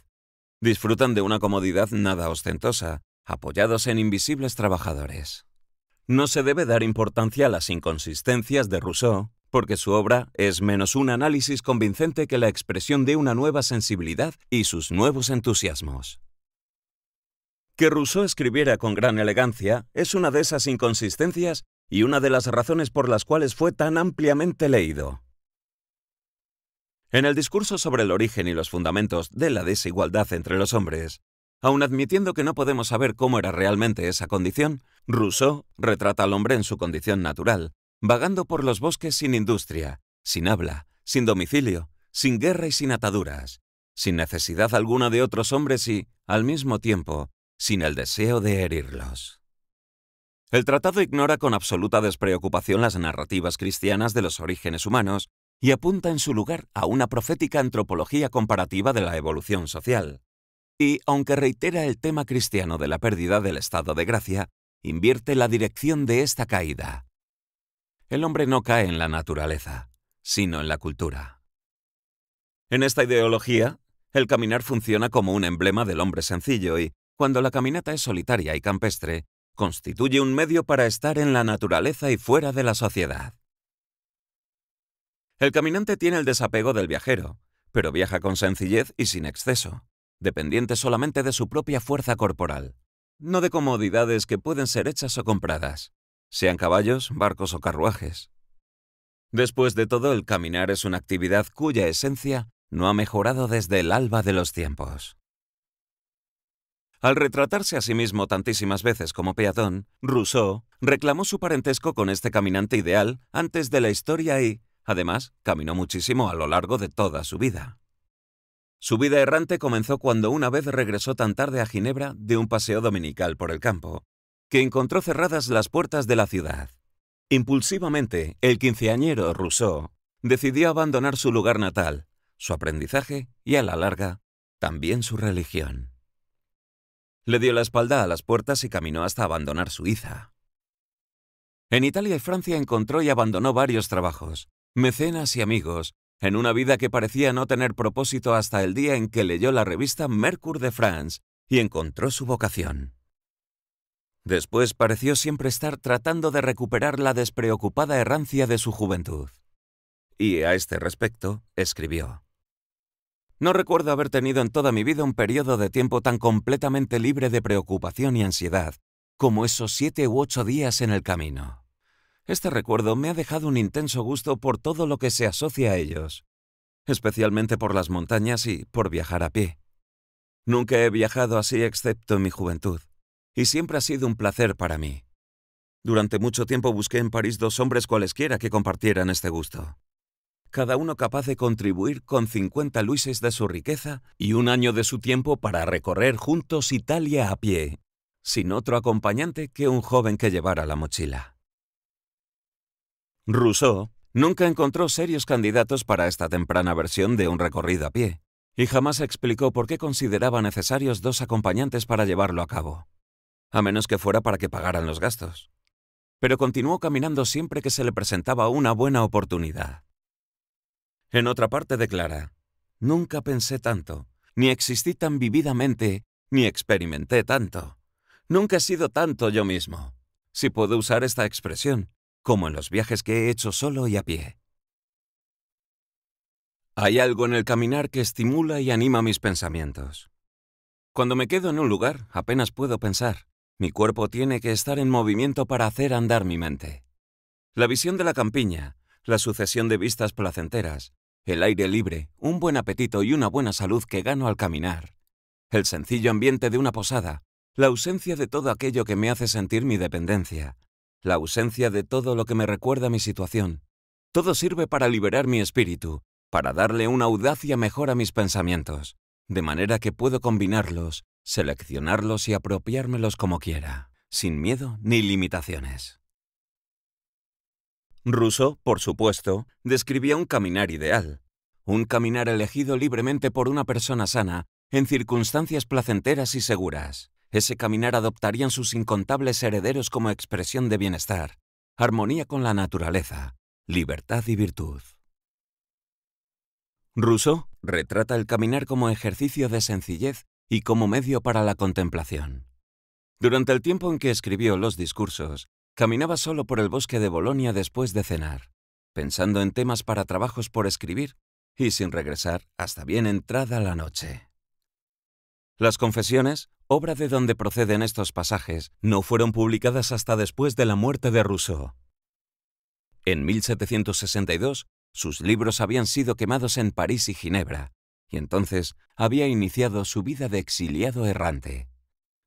Disfrutan de una comodidad nada ostentosa, apoyados en invisibles trabajadores. No se debe dar importancia a las inconsistencias de Rousseau, porque su obra es menos un análisis convincente que la expresión de una nueva sensibilidad y sus nuevos entusiasmos. Que Rousseau escribiera con gran elegancia es una de esas inconsistencias y una de las razones por las cuales fue tan ampliamente leído. En el discurso sobre el origen y los fundamentos de la desigualdad entre los hombres, aun admitiendo que no podemos saber cómo era realmente esa condición, Rousseau retrata al hombre en su condición natural, vagando por los bosques sin industria, sin habla, sin domicilio, sin guerra y sin ataduras, sin necesidad alguna de otros hombres y, al mismo tiempo, sin el deseo de herirlos. El tratado ignora con absoluta despreocupación las narrativas cristianas de los orígenes humanos y apunta en su lugar a una profética antropología comparativa de la evolución social. Y, aunque reitera el tema cristiano de la pérdida del estado de gracia, invierte la dirección de esta caída. El hombre no cae en la naturaleza, sino en la cultura. En esta ideología, el caminar funciona como un emblema del hombre sencillo y, cuando la caminata es solitaria y campestre, constituye un medio para estar en la naturaleza y fuera de la sociedad. El caminante tiene el desapego del viajero, pero viaja con sencillez y sin exceso, dependiente solamente de su propia fuerza corporal, no de comodidades que pueden ser hechas o compradas, sean caballos, barcos o carruajes. Después de todo, el caminar es una actividad cuya esencia no ha mejorado desde el alba de los tiempos. Al retratarse a sí mismo tantísimas veces como peatón, Rousseau reclamó su parentesco con este caminante ideal antes de la historia y, Además, caminó muchísimo a lo largo de toda su vida. Su vida errante comenzó cuando una vez regresó tan tarde a Ginebra de un paseo dominical por el campo, que encontró cerradas las puertas de la ciudad. Impulsivamente, el quinceañero Rousseau decidió abandonar su lugar natal, su aprendizaje y, a la larga, también su religión. Le dio la espalda a las puertas y caminó hasta abandonar Suiza. En Italia y Francia encontró y abandonó varios trabajos, mecenas y amigos, en una vida que parecía no tener propósito hasta el día en que leyó la revista Mercure de France y encontró su vocación. Después pareció siempre estar tratando de recuperar la despreocupada errancia de su juventud. Y a este respecto, escribió. No recuerdo haber tenido en toda mi vida un periodo de tiempo tan completamente libre de preocupación y ansiedad como esos siete u ocho días en el camino. Este recuerdo me ha dejado un intenso gusto por todo lo que se asocia a ellos, especialmente por las montañas y por viajar a pie. Nunca he viajado así excepto en mi juventud, y siempre ha sido un placer para mí. Durante mucho tiempo busqué en París dos hombres cualesquiera que compartieran este gusto. Cada uno capaz de contribuir con 50 luises de su riqueza y un año de su tiempo para recorrer juntos Italia a pie, sin otro acompañante que un joven que llevara la mochila. Rousseau nunca encontró serios candidatos para esta temprana versión de un recorrido a pie, y jamás explicó por qué consideraba necesarios dos acompañantes para llevarlo a cabo, a menos que fuera para que pagaran los gastos. Pero continuó caminando siempre que se le presentaba una buena oportunidad. En otra parte declara, Nunca pensé tanto, ni existí tan vividamente, ni experimenté tanto. Nunca he sido tanto yo mismo, si puedo usar esta expresión, como en los viajes que he hecho solo y a pie. Hay algo en el caminar que estimula y anima mis pensamientos. Cuando me quedo en un lugar, apenas puedo pensar. Mi cuerpo tiene que estar en movimiento para hacer andar mi mente. La visión de la campiña, la sucesión de vistas placenteras, el aire libre, un buen apetito y una buena salud que gano al caminar, el sencillo ambiente de una posada, la ausencia de todo aquello que me hace sentir mi dependencia, la ausencia de todo lo que me recuerda mi situación. Todo sirve para liberar mi espíritu, para darle una audacia mejor a mis pensamientos, de manera que puedo combinarlos, seleccionarlos y apropiármelos como quiera, sin miedo ni limitaciones. Rousseau, por supuesto, describía un caminar ideal, un caminar elegido libremente por una persona sana en circunstancias placenteras y seguras ese caminar adoptarían sus incontables herederos como expresión de bienestar, armonía con la naturaleza, libertad y virtud. Rousseau retrata el caminar como ejercicio de sencillez y como medio para la contemplación. Durante el tiempo en que escribió los discursos, caminaba solo por el bosque de Bolonia después de cenar, pensando en temas para trabajos por escribir y sin regresar hasta bien entrada la noche. Las confesiones, obra de donde proceden estos pasajes, no fueron publicadas hasta después de la muerte de Rousseau. En 1762, sus libros habían sido quemados en París y Ginebra, y entonces había iniciado su vida de exiliado errante.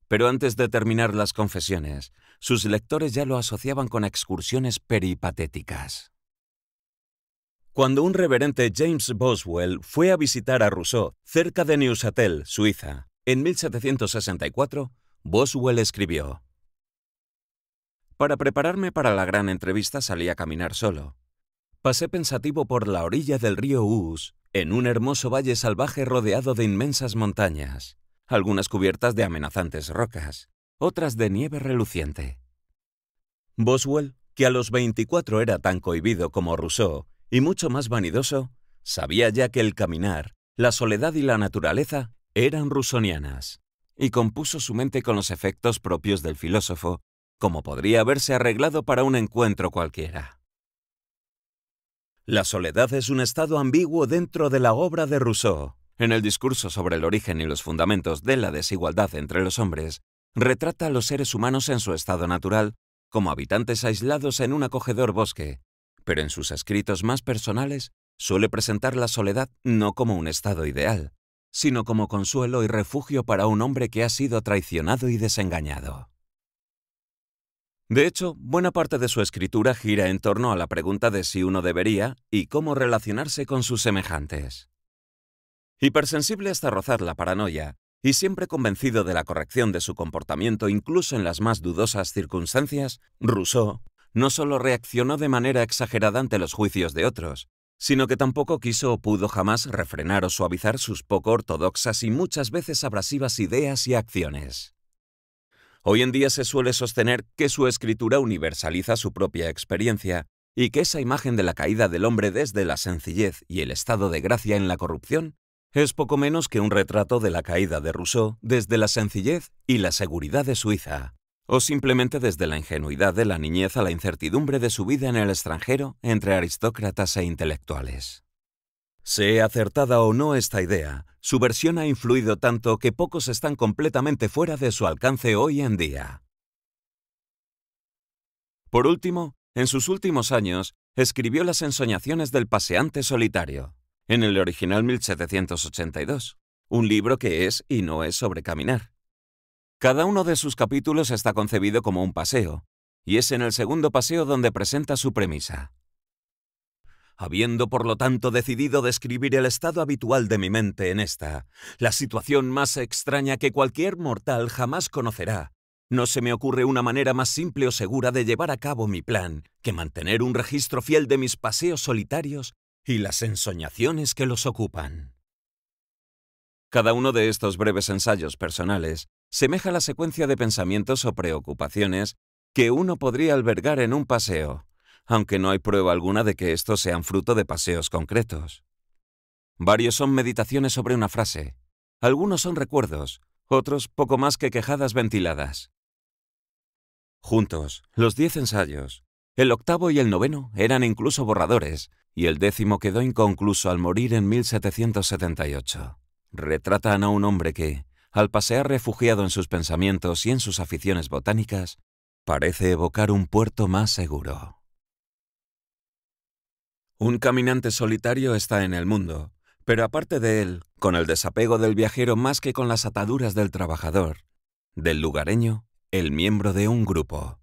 Pero antes de terminar las confesiones, sus lectores ya lo asociaban con excursiones peripatéticas. Cuando un reverente James Boswell fue a visitar a Rousseau cerca de Neuchâtel, Suiza, en 1764, Boswell escribió, Para prepararme para la gran entrevista salí a caminar solo. Pasé pensativo por la orilla del río Us, en un hermoso valle salvaje rodeado de inmensas montañas, algunas cubiertas de amenazantes rocas, otras de nieve reluciente. Boswell, que a los 24 era tan cohibido como Rousseau y mucho más vanidoso, sabía ya que el caminar, la soledad y la naturaleza eran rusonianas, y compuso su mente con los efectos propios del filósofo, como podría haberse arreglado para un encuentro cualquiera. La soledad es un estado ambiguo dentro de la obra de Rousseau. En el discurso sobre el origen y los fundamentos de la desigualdad entre los hombres, retrata a los seres humanos en su estado natural, como habitantes aislados en un acogedor bosque, pero en sus escritos más personales suele presentar la soledad no como un estado ideal, sino como consuelo y refugio para un hombre que ha sido traicionado y desengañado. De hecho, buena parte de su escritura gira en torno a la pregunta de si uno debería y cómo relacionarse con sus semejantes. Hipersensible hasta rozar la paranoia, y siempre convencido de la corrección de su comportamiento incluso en las más dudosas circunstancias, Rousseau no solo reaccionó de manera exagerada ante los juicios de otros, sino que tampoco quiso o pudo jamás refrenar o suavizar sus poco ortodoxas y muchas veces abrasivas ideas y acciones. Hoy en día se suele sostener que su escritura universaliza su propia experiencia y que esa imagen de la caída del hombre desde la sencillez y el estado de gracia en la corrupción es poco menos que un retrato de la caída de Rousseau desde la sencillez y la seguridad de Suiza o simplemente desde la ingenuidad de la niñez a la incertidumbre de su vida en el extranjero entre aristócratas e intelectuales. Sea acertada o no esta idea, su versión ha influido tanto que pocos están completamente fuera de su alcance hoy en día. Por último, en sus últimos años, escribió Las ensoñaciones del paseante solitario, en el original 1782, un libro que es y no es sobre caminar, cada uno de sus capítulos está concebido como un paseo, y es en el segundo paseo donde presenta su premisa. Habiendo, por lo tanto, decidido describir el estado habitual de mi mente en esta, la situación más extraña que cualquier mortal jamás conocerá, no se me ocurre una manera más simple o segura de llevar a cabo mi plan que mantener un registro fiel de mis paseos solitarios y las ensoñaciones que los ocupan. Cada uno de estos breves ensayos personales semeja la secuencia de pensamientos o preocupaciones que uno podría albergar en un paseo, aunque no hay prueba alguna de que estos sean fruto de paseos concretos. Varios son meditaciones sobre una frase, algunos son recuerdos, otros poco más que quejadas ventiladas. Juntos, los diez ensayos, el octavo y el noveno eran incluso borradores, y el décimo quedó inconcluso al morir en 1778. Retratan a un hombre que, al pasear refugiado en sus pensamientos y en sus aficiones botánicas, parece evocar un puerto más seguro. Un caminante solitario está en el mundo, pero aparte de él, con el desapego del viajero más que con las ataduras del trabajador, del lugareño, el miembro de un grupo.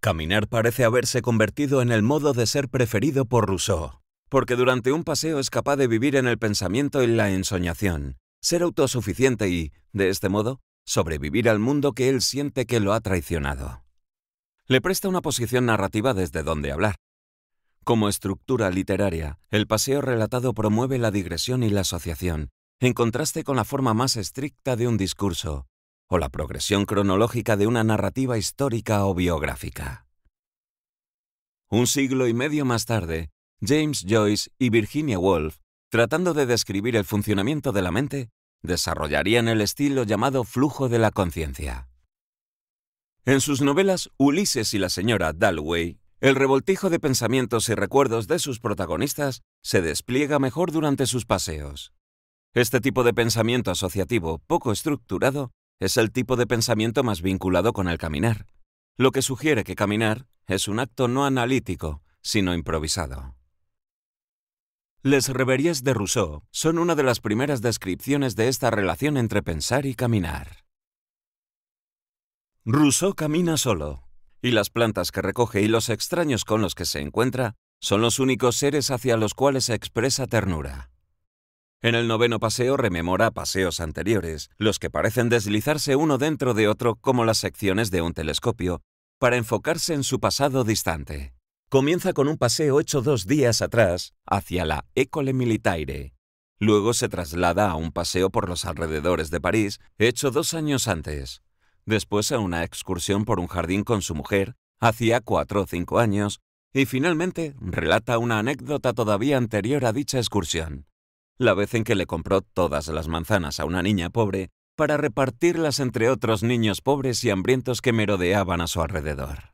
Caminar parece haberse convertido en el modo de ser preferido por Rousseau, porque durante un paseo es capaz de vivir en el pensamiento y la ensoñación, ser autosuficiente y, de este modo, sobrevivir al mundo que él siente que lo ha traicionado. Le presta una posición narrativa desde donde hablar. Como estructura literaria, el paseo relatado promueve la digresión y la asociación, en contraste con la forma más estricta de un discurso, o la progresión cronológica de una narrativa histórica o biográfica. Un siglo y medio más tarde, James Joyce y Virginia Woolf tratando de describir el funcionamiento de la mente, desarrollarían el estilo llamado flujo de la conciencia. En sus novelas Ulises y la señora Dalloway, el revoltijo de pensamientos y recuerdos de sus protagonistas se despliega mejor durante sus paseos. Este tipo de pensamiento asociativo poco estructurado es el tipo de pensamiento más vinculado con el caminar, lo que sugiere que caminar es un acto no analítico, sino improvisado. Les Reveries de Rousseau son una de las primeras descripciones de esta relación entre pensar y caminar. Rousseau camina solo, y las plantas que recoge y los extraños con los que se encuentra son los únicos seres hacia los cuales se expresa ternura. En el noveno paseo rememora paseos anteriores, los que parecen deslizarse uno dentro de otro como las secciones de un telescopio, para enfocarse en su pasado distante comienza con un paseo hecho dos días atrás hacia la École Militaire. Luego se traslada a un paseo por los alrededores de París hecho dos años antes. Después a una excursión por un jardín con su mujer, hacía cuatro o cinco años, y finalmente relata una anécdota todavía anterior a dicha excursión. La vez en que le compró todas las manzanas a una niña pobre para repartirlas entre otros niños pobres y hambrientos que merodeaban a su alrededor.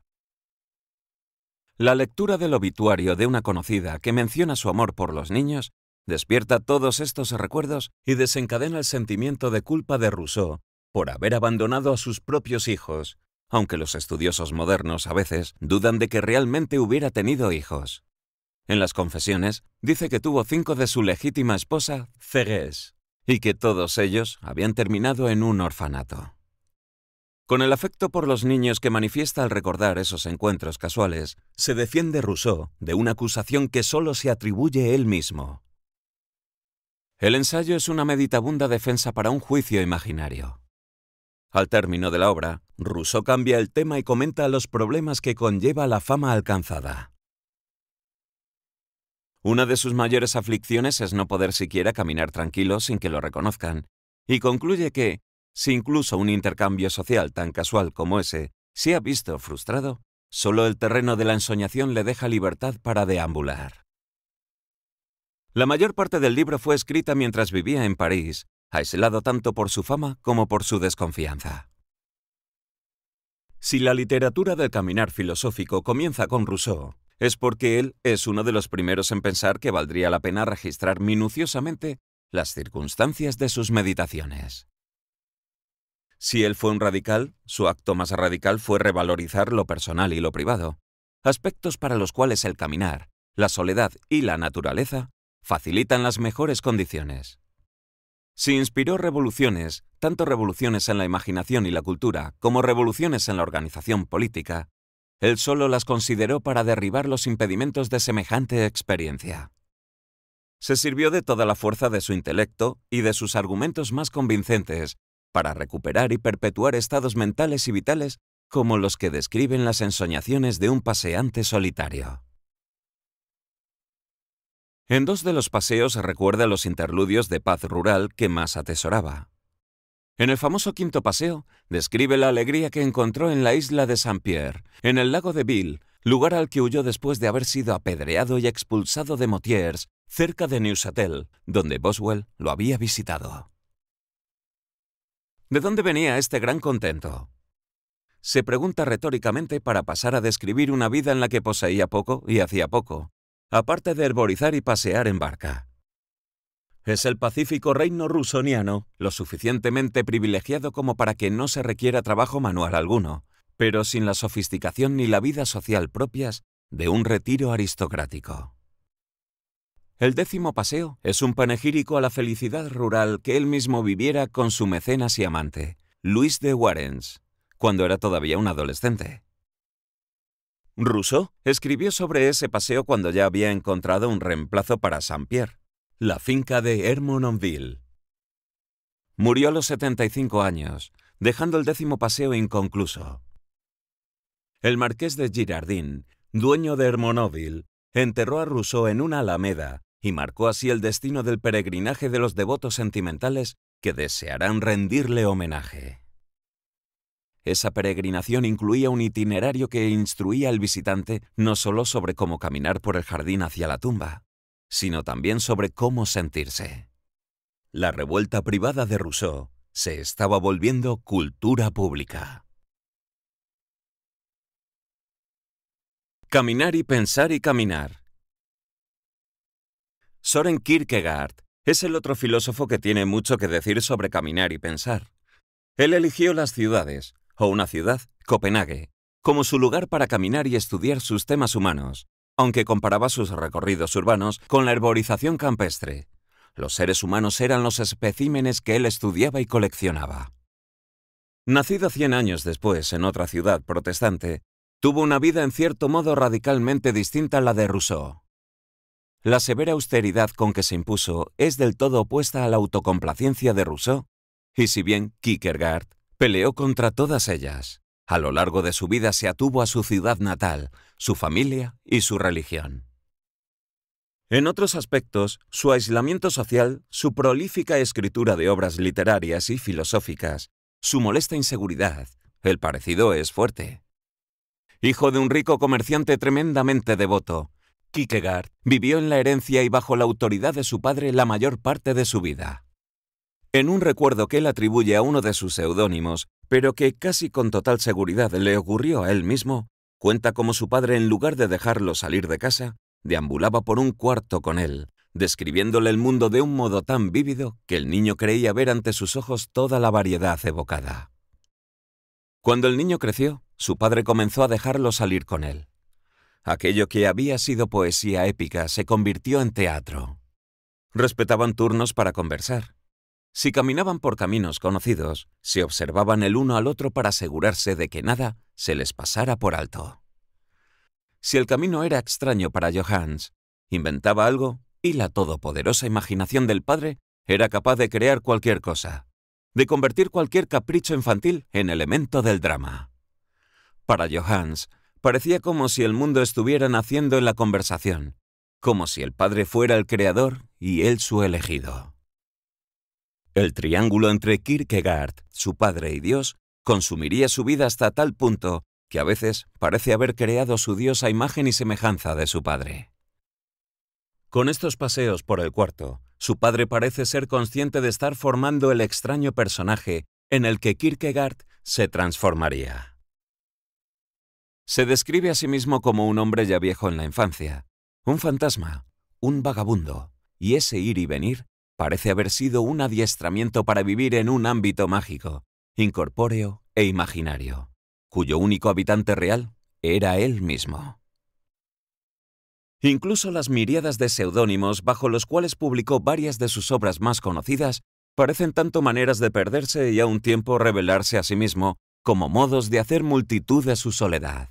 La lectura del obituario de una conocida que menciona su amor por los niños despierta todos estos recuerdos y desencadena el sentimiento de culpa de Rousseau por haber abandonado a sus propios hijos, aunque los estudiosos modernos a veces dudan de que realmente hubiera tenido hijos. En las confesiones dice que tuvo cinco de su legítima esposa, Ceres, y que todos ellos habían terminado en un orfanato. Con el afecto por los niños que manifiesta al recordar esos encuentros casuales, se defiende Rousseau de una acusación que solo se atribuye él mismo. El ensayo es una meditabunda defensa para un juicio imaginario. Al término de la obra, Rousseau cambia el tema y comenta los problemas que conlleva la fama alcanzada. Una de sus mayores aflicciones es no poder siquiera caminar tranquilo sin que lo reconozcan, y concluye que si incluso un intercambio social tan casual como ese se ha visto frustrado, solo el terreno de la ensoñación le deja libertad para deambular. La mayor parte del libro fue escrita mientras vivía en París, aislado tanto por su fama como por su desconfianza. Si la literatura del caminar filosófico comienza con Rousseau, es porque él es uno de los primeros en pensar que valdría la pena registrar minuciosamente las circunstancias de sus meditaciones. Si él fue un radical, su acto más radical fue revalorizar lo personal y lo privado, aspectos para los cuales el caminar, la soledad y la naturaleza facilitan las mejores condiciones. Si inspiró revoluciones, tanto revoluciones en la imaginación y la cultura como revoluciones en la organización política, él solo las consideró para derribar los impedimentos de semejante experiencia. Se sirvió de toda la fuerza de su intelecto y de sus argumentos más convincentes para recuperar y perpetuar estados mentales y vitales como los que describen las ensoñaciones de un paseante solitario. En dos de los paseos recuerda los interludios de paz rural que más atesoraba. En el famoso quinto paseo, describe la alegría que encontró en la isla de Saint-Pierre, en el lago de Ville, lugar al que huyó después de haber sido apedreado y expulsado de Motiers, cerca de Neuchâtel, donde Boswell lo había visitado. ¿De dónde venía este gran contento? Se pregunta retóricamente para pasar a describir una vida en la que poseía poco y hacía poco, aparte de herborizar y pasear en barca. Es el pacífico reino rusoniano, lo suficientemente privilegiado como para que no se requiera trabajo manual alguno, pero sin la sofisticación ni la vida social propias de un retiro aristocrático. El décimo paseo es un panegírico a la felicidad rural que él mismo viviera con su mecenas y amante, Luis de Warens, cuando era todavía un adolescente. Rousseau escribió sobre ese paseo cuando ya había encontrado un reemplazo para Saint-Pierre, la finca de Hermononville. Murió a los 75 años, dejando el décimo paseo inconcluso. El marqués de Girardin, dueño de Hermononville, enterró a Rousseau en una alameda y marcó así el destino del peregrinaje de los devotos sentimentales que desearán rendirle homenaje. Esa peregrinación incluía un itinerario que instruía al visitante no solo sobre cómo caminar por el jardín hacia la tumba, sino también sobre cómo sentirse. La revuelta privada de Rousseau se estaba volviendo cultura pública. Caminar y pensar y caminar. Soren Kierkegaard es el otro filósofo que tiene mucho que decir sobre caminar y pensar. Él eligió las ciudades, o una ciudad, Copenhague, como su lugar para caminar y estudiar sus temas humanos, aunque comparaba sus recorridos urbanos con la herborización campestre. Los seres humanos eran los especímenes que él estudiaba y coleccionaba. Nacido 100 años después en otra ciudad protestante, tuvo una vida en cierto modo radicalmente distinta a la de Rousseau. La severa austeridad con que se impuso es del todo opuesta a la autocomplacencia de Rousseau, y si bien Kierkegaard peleó contra todas ellas, a lo largo de su vida se atuvo a su ciudad natal, su familia y su religión. En otros aspectos, su aislamiento social, su prolífica escritura de obras literarias y filosóficas, su molesta inseguridad, el parecido es fuerte. Hijo de un rico comerciante tremendamente devoto, Kierkegaard vivió en la herencia y bajo la autoridad de su padre la mayor parte de su vida. En un recuerdo que él atribuye a uno de sus seudónimos, pero que casi con total seguridad le ocurrió a él mismo, cuenta cómo su padre, en lugar de dejarlo salir de casa, deambulaba por un cuarto con él, describiéndole el mundo de un modo tan vívido que el niño creía ver ante sus ojos toda la variedad evocada. Cuando el niño creció, su padre comenzó a dejarlo salir con él. Aquello que había sido poesía épica se convirtió en teatro. Respetaban turnos para conversar. Si caminaban por caminos conocidos, se observaban el uno al otro para asegurarse de que nada se les pasara por alto. Si el camino era extraño para Johannes, inventaba algo y la todopoderosa imaginación del padre era capaz de crear cualquier cosa, de convertir cualquier capricho infantil en elemento del drama. Para Johannes, Parecía como si el mundo estuviera naciendo en la conversación, como si el Padre fuera el creador y él su elegido. El triángulo entre Kierkegaard, su padre y Dios consumiría su vida hasta tal punto que a veces parece haber creado su Dios a imagen y semejanza de su padre. Con estos paseos por el cuarto, su padre parece ser consciente de estar formando el extraño personaje en el que Kierkegaard se transformaría. Se describe a sí mismo como un hombre ya viejo en la infancia, un fantasma, un vagabundo, y ese ir y venir parece haber sido un adiestramiento para vivir en un ámbito mágico, incorpóreo e imaginario, cuyo único habitante real era él mismo. Incluso las miriadas de seudónimos bajo los cuales publicó varias de sus obras más conocidas parecen tanto maneras de perderse y a un tiempo revelarse a sí mismo como modos de hacer multitud de su soledad.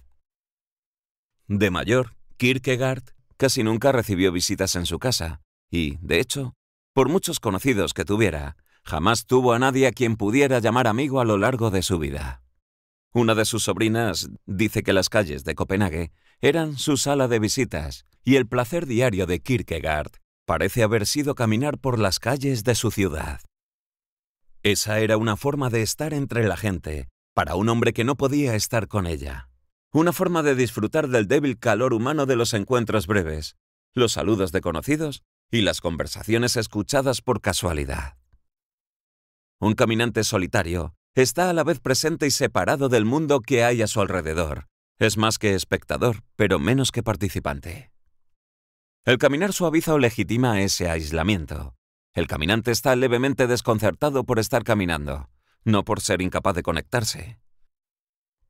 De mayor, Kierkegaard casi nunca recibió visitas en su casa y, de hecho, por muchos conocidos que tuviera, jamás tuvo a nadie a quien pudiera llamar amigo a lo largo de su vida. Una de sus sobrinas dice que las calles de Copenhague eran su sala de visitas y el placer diario de Kierkegaard parece haber sido caminar por las calles de su ciudad. Esa era una forma de estar entre la gente, para un hombre que no podía estar con ella una forma de disfrutar del débil calor humano de los encuentros breves, los saludos de conocidos y las conversaciones escuchadas por casualidad. Un caminante solitario está a la vez presente y separado del mundo que hay a su alrededor. Es más que espectador, pero menos que participante. El caminar suaviza o legitima ese aislamiento. El caminante está levemente desconcertado por estar caminando, no por ser incapaz de conectarse.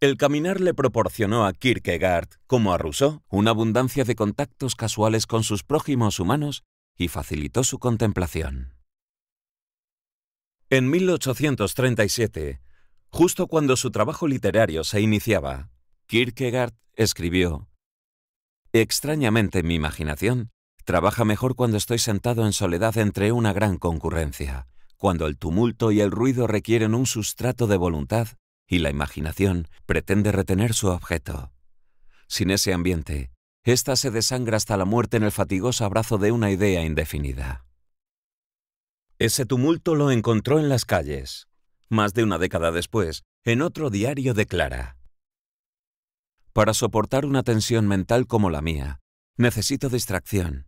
El caminar le proporcionó a Kierkegaard, como a Rousseau, una abundancia de contactos casuales con sus prójimos humanos y facilitó su contemplación. En 1837, justo cuando su trabajo literario se iniciaba, Kierkegaard escribió, Extrañamente mi imaginación trabaja mejor cuando estoy sentado en soledad entre una gran concurrencia, cuando el tumulto y el ruido requieren un sustrato de voluntad y la imaginación pretende retener su objeto. Sin ese ambiente, ésta se desangra hasta la muerte en el fatigoso abrazo de una idea indefinida. Ese tumulto lo encontró en las calles. Más de una década después, en otro diario declara, Para soportar una tensión mental como la mía, necesito distracción,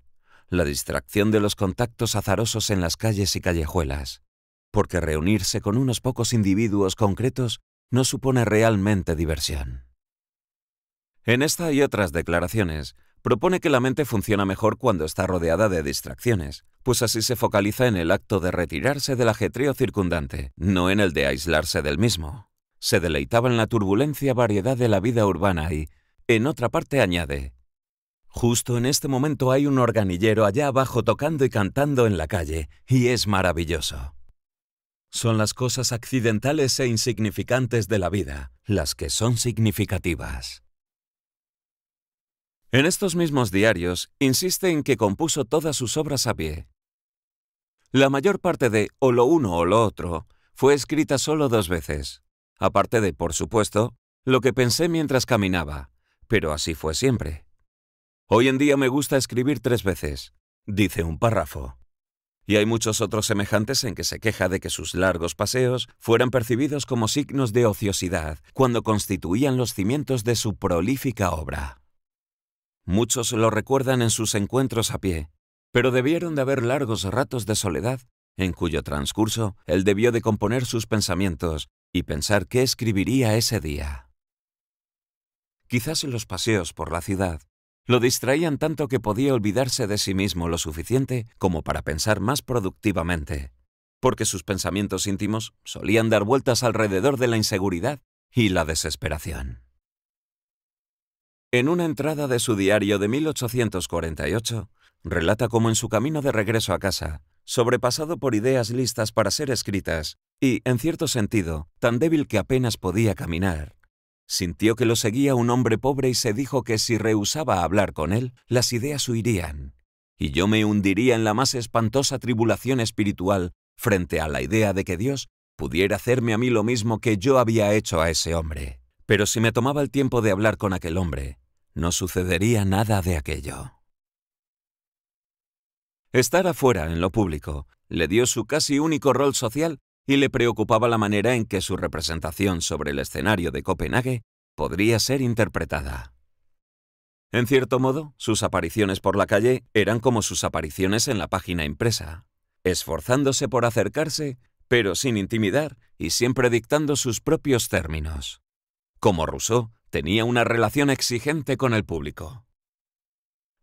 la distracción de los contactos azarosos en las calles y callejuelas, porque reunirse con unos pocos individuos concretos no supone realmente diversión. En esta y otras declaraciones, propone que la mente funciona mejor cuando está rodeada de distracciones, pues así se focaliza en el acto de retirarse del ajetreo circundante, no en el de aislarse del mismo. Se deleitaba en la turbulencia variedad de la vida urbana y, en otra parte, añade, Justo en este momento hay un organillero allá abajo tocando y cantando en la calle, y es maravilloso. Son las cosas accidentales e insignificantes de la vida las que son significativas. En estos mismos diarios insiste en que compuso todas sus obras a pie. La mayor parte de O lo uno o lo otro fue escrita solo dos veces, aparte de, por supuesto, lo que pensé mientras caminaba, pero así fue siempre. Hoy en día me gusta escribir tres veces, dice un párrafo y hay muchos otros semejantes en que se queja de que sus largos paseos fueran percibidos como signos de ociosidad cuando constituían los cimientos de su prolífica obra. Muchos lo recuerdan en sus encuentros a pie, pero debieron de haber largos ratos de soledad en cuyo transcurso él debió de componer sus pensamientos y pensar qué escribiría ese día. Quizás los paseos por la ciudad lo distraían tanto que podía olvidarse de sí mismo lo suficiente como para pensar más productivamente, porque sus pensamientos íntimos solían dar vueltas alrededor de la inseguridad y la desesperación. En una entrada de su diario de 1848, relata cómo en su camino de regreso a casa, sobrepasado por ideas listas para ser escritas, y, en cierto sentido, tan débil que apenas podía caminar, Sintió que lo seguía un hombre pobre y se dijo que si rehusaba hablar con él, las ideas huirían, y yo me hundiría en la más espantosa tribulación espiritual frente a la idea de que Dios pudiera hacerme a mí lo mismo que yo había hecho a ese hombre. Pero si me tomaba el tiempo de hablar con aquel hombre, no sucedería nada de aquello. Estar afuera, en lo público, le dio su casi único rol social y le preocupaba la manera en que su representación sobre el escenario de Copenhague podría ser interpretada. En cierto modo, sus apariciones por la calle eran como sus apariciones en la página impresa, esforzándose por acercarse, pero sin intimidar y siempre dictando sus propios términos. Como Rousseau, tenía una relación exigente con el público.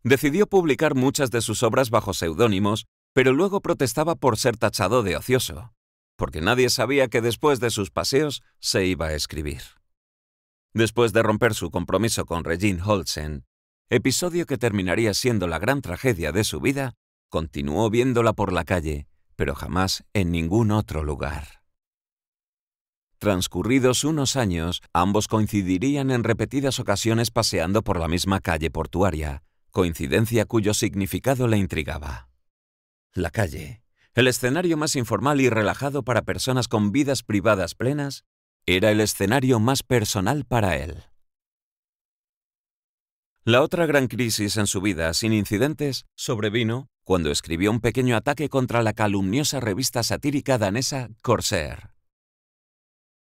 Decidió publicar muchas de sus obras bajo seudónimos, pero luego protestaba por ser tachado de ocioso, porque nadie sabía que después de sus paseos se iba a escribir. Después de romper su compromiso con Regine Holsen, episodio que terminaría siendo la gran tragedia de su vida, continuó viéndola por la calle, pero jamás en ningún otro lugar. Transcurridos unos años, ambos coincidirían en repetidas ocasiones paseando por la misma calle portuaria, coincidencia cuyo significado le intrigaba. La calle, el escenario más informal y relajado para personas con vidas privadas plenas era el escenario más personal para él. La otra gran crisis en su vida, sin incidentes, sobrevino cuando escribió un pequeño ataque contra la calumniosa revista satírica danesa Corsair.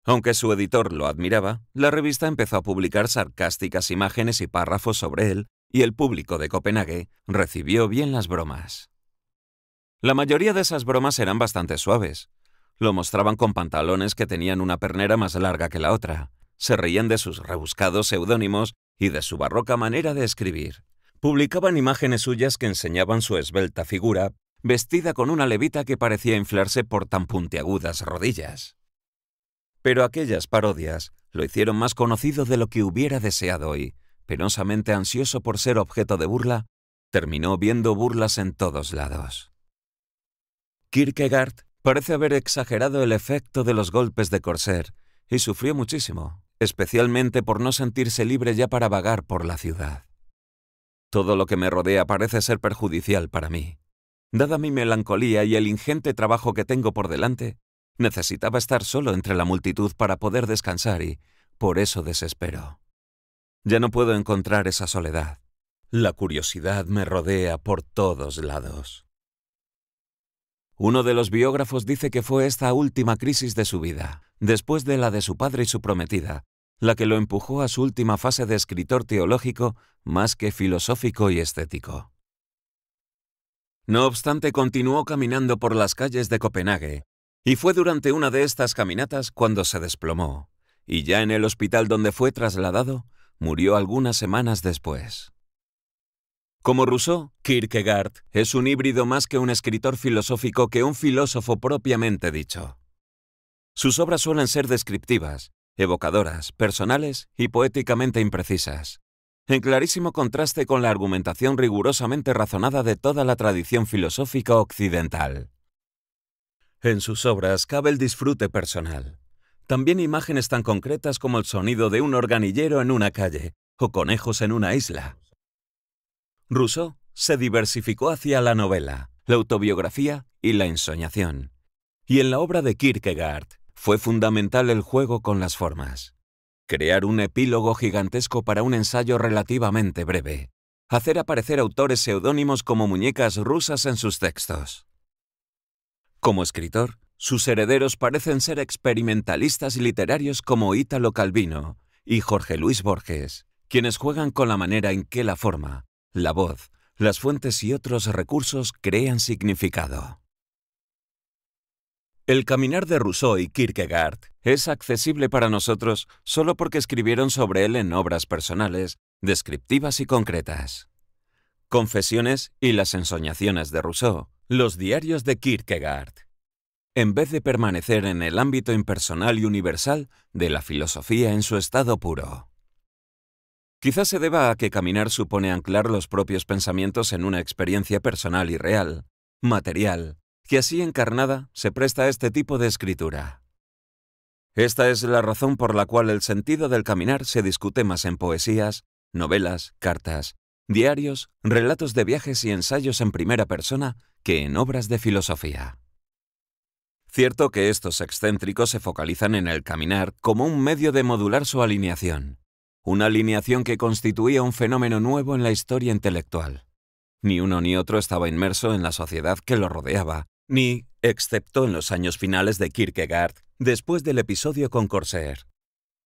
Aunque su editor lo admiraba, la revista empezó a publicar sarcásticas imágenes y párrafos sobre él, y el público de Copenhague recibió bien las bromas. La mayoría de esas bromas eran bastante suaves. Lo mostraban con pantalones que tenían una pernera más larga que la otra. Se reían de sus rebuscados seudónimos y de su barroca manera de escribir. Publicaban imágenes suyas que enseñaban su esbelta figura, vestida con una levita que parecía inflarse por tan puntiagudas rodillas. Pero aquellas parodias lo hicieron más conocido de lo que hubiera deseado y, Penosamente ansioso por ser objeto de burla, terminó viendo burlas en todos lados. Kierkegaard parece haber exagerado el efecto de los golpes de Corsair y sufrió muchísimo, especialmente por no sentirse libre ya para vagar por la ciudad. Todo lo que me rodea parece ser perjudicial para mí. Dada mi melancolía y el ingente trabajo que tengo por delante, necesitaba estar solo entre la multitud para poder descansar y, por eso desespero. Ya no puedo encontrar esa soledad. La curiosidad me rodea por todos lados. Uno de los biógrafos dice que fue esta última crisis de su vida, después de la de su padre y su prometida, la que lo empujó a su última fase de escritor teológico más que filosófico y estético. No obstante, continuó caminando por las calles de Copenhague, y fue durante una de estas caminatas cuando se desplomó, y ya en el hospital donde fue trasladado, murió algunas semanas después. Como Rousseau, Kierkegaard es un híbrido más que un escritor filosófico que un filósofo propiamente dicho. Sus obras suelen ser descriptivas, evocadoras, personales y poéticamente imprecisas, en clarísimo contraste con la argumentación rigurosamente razonada de toda la tradición filosófica occidental. En sus obras cabe el disfrute personal. También imágenes tan concretas como el sonido de un organillero en una calle o conejos en una isla Rousseau se diversificó hacia la novela, la autobiografía y la ensoñación. Y en la obra de Kierkegaard fue fundamental el juego con las formas. Crear un epílogo gigantesco para un ensayo relativamente breve. Hacer aparecer autores seudónimos como muñecas rusas en sus textos. Como escritor, sus herederos parecen ser experimentalistas literarios como Ítalo Calvino y Jorge Luis Borges, quienes juegan con la manera en que la forma, la voz, las fuentes y otros recursos crean significado. El caminar de Rousseau y Kierkegaard es accesible para nosotros solo porque escribieron sobre él en obras personales, descriptivas y concretas. Confesiones y las ensoñaciones de Rousseau, los diarios de Kierkegaard. En vez de permanecer en el ámbito impersonal y universal de la filosofía en su estado puro. Quizás se deba a que caminar supone anclar los propios pensamientos en una experiencia personal y real, material, que así encarnada se presta a este tipo de escritura. Esta es la razón por la cual el sentido del caminar se discute más en poesías, novelas, cartas, diarios, relatos de viajes y ensayos en primera persona que en obras de filosofía. Cierto que estos excéntricos se focalizan en el caminar como un medio de modular su alineación, una alineación que constituía un fenómeno nuevo en la historia intelectual. Ni uno ni otro estaba inmerso en la sociedad que lo rodeaba, ni, excepto en los años finales de Kierkegaard, después del episodio con Corsair.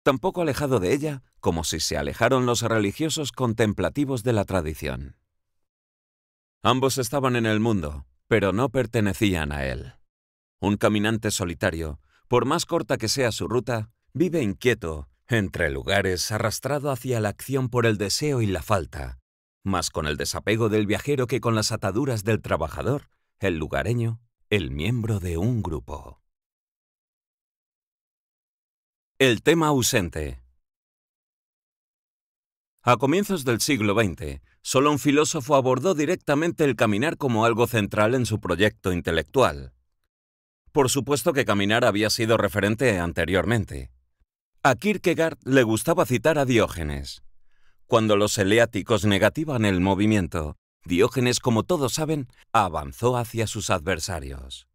Tampoco alejado de ella, como si se alejaron los religiosos contemplativos de la tradición. Ambos estaban en el mundo, pero no pertenecían a él. Un caminante solitario, por más corta que sea su ruta, vive inquieto entre lugares arrastrado hacia la acción por el deseo y la falta, más con el desapego del viajero que con las ataduras del trabajador, el lugareño, el miembro de un grupo. El tema ausente. A comienzos del siglo XX, solo un filósofo abordó directamente el caminar como algo central en su proyecto intelectual. Por supuesto que caminar había sido referente anteriormente, a Kierkegaard le gustaba citar a Diógenes. Cuando los eleáticos negativan el movimiento, Diógenes, como todos saben, avanzó hacia sus adversarios.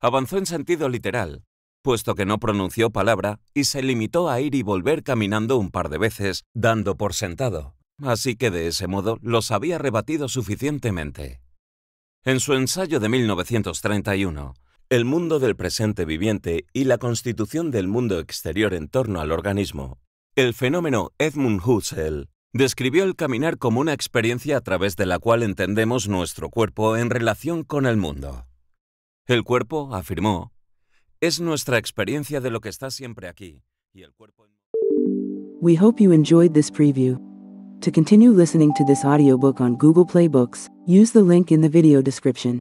Avanzó en sentido literal, puesto que no pronunció palabra y se limitó a ir y volver caminando un par de veces, dando por sentado. Así que de ese modo los había rebatido suficientemente. En su ensayo de 1931, el mundo del presente viviente y la constitución del mundo exterior en torno al organismo. El fenómeno Edmund Husserl describió el caminar como una experiencia a través de la cual entendemos nuestro cuerpo en relación con el mundo. El cuerpo, afirmó, es nuestra experiencia de lo que está siempre aquí y el cuerpo We hope you enjoyed this preview. To continue listening to this audiobook on Google Play use the link in the video description.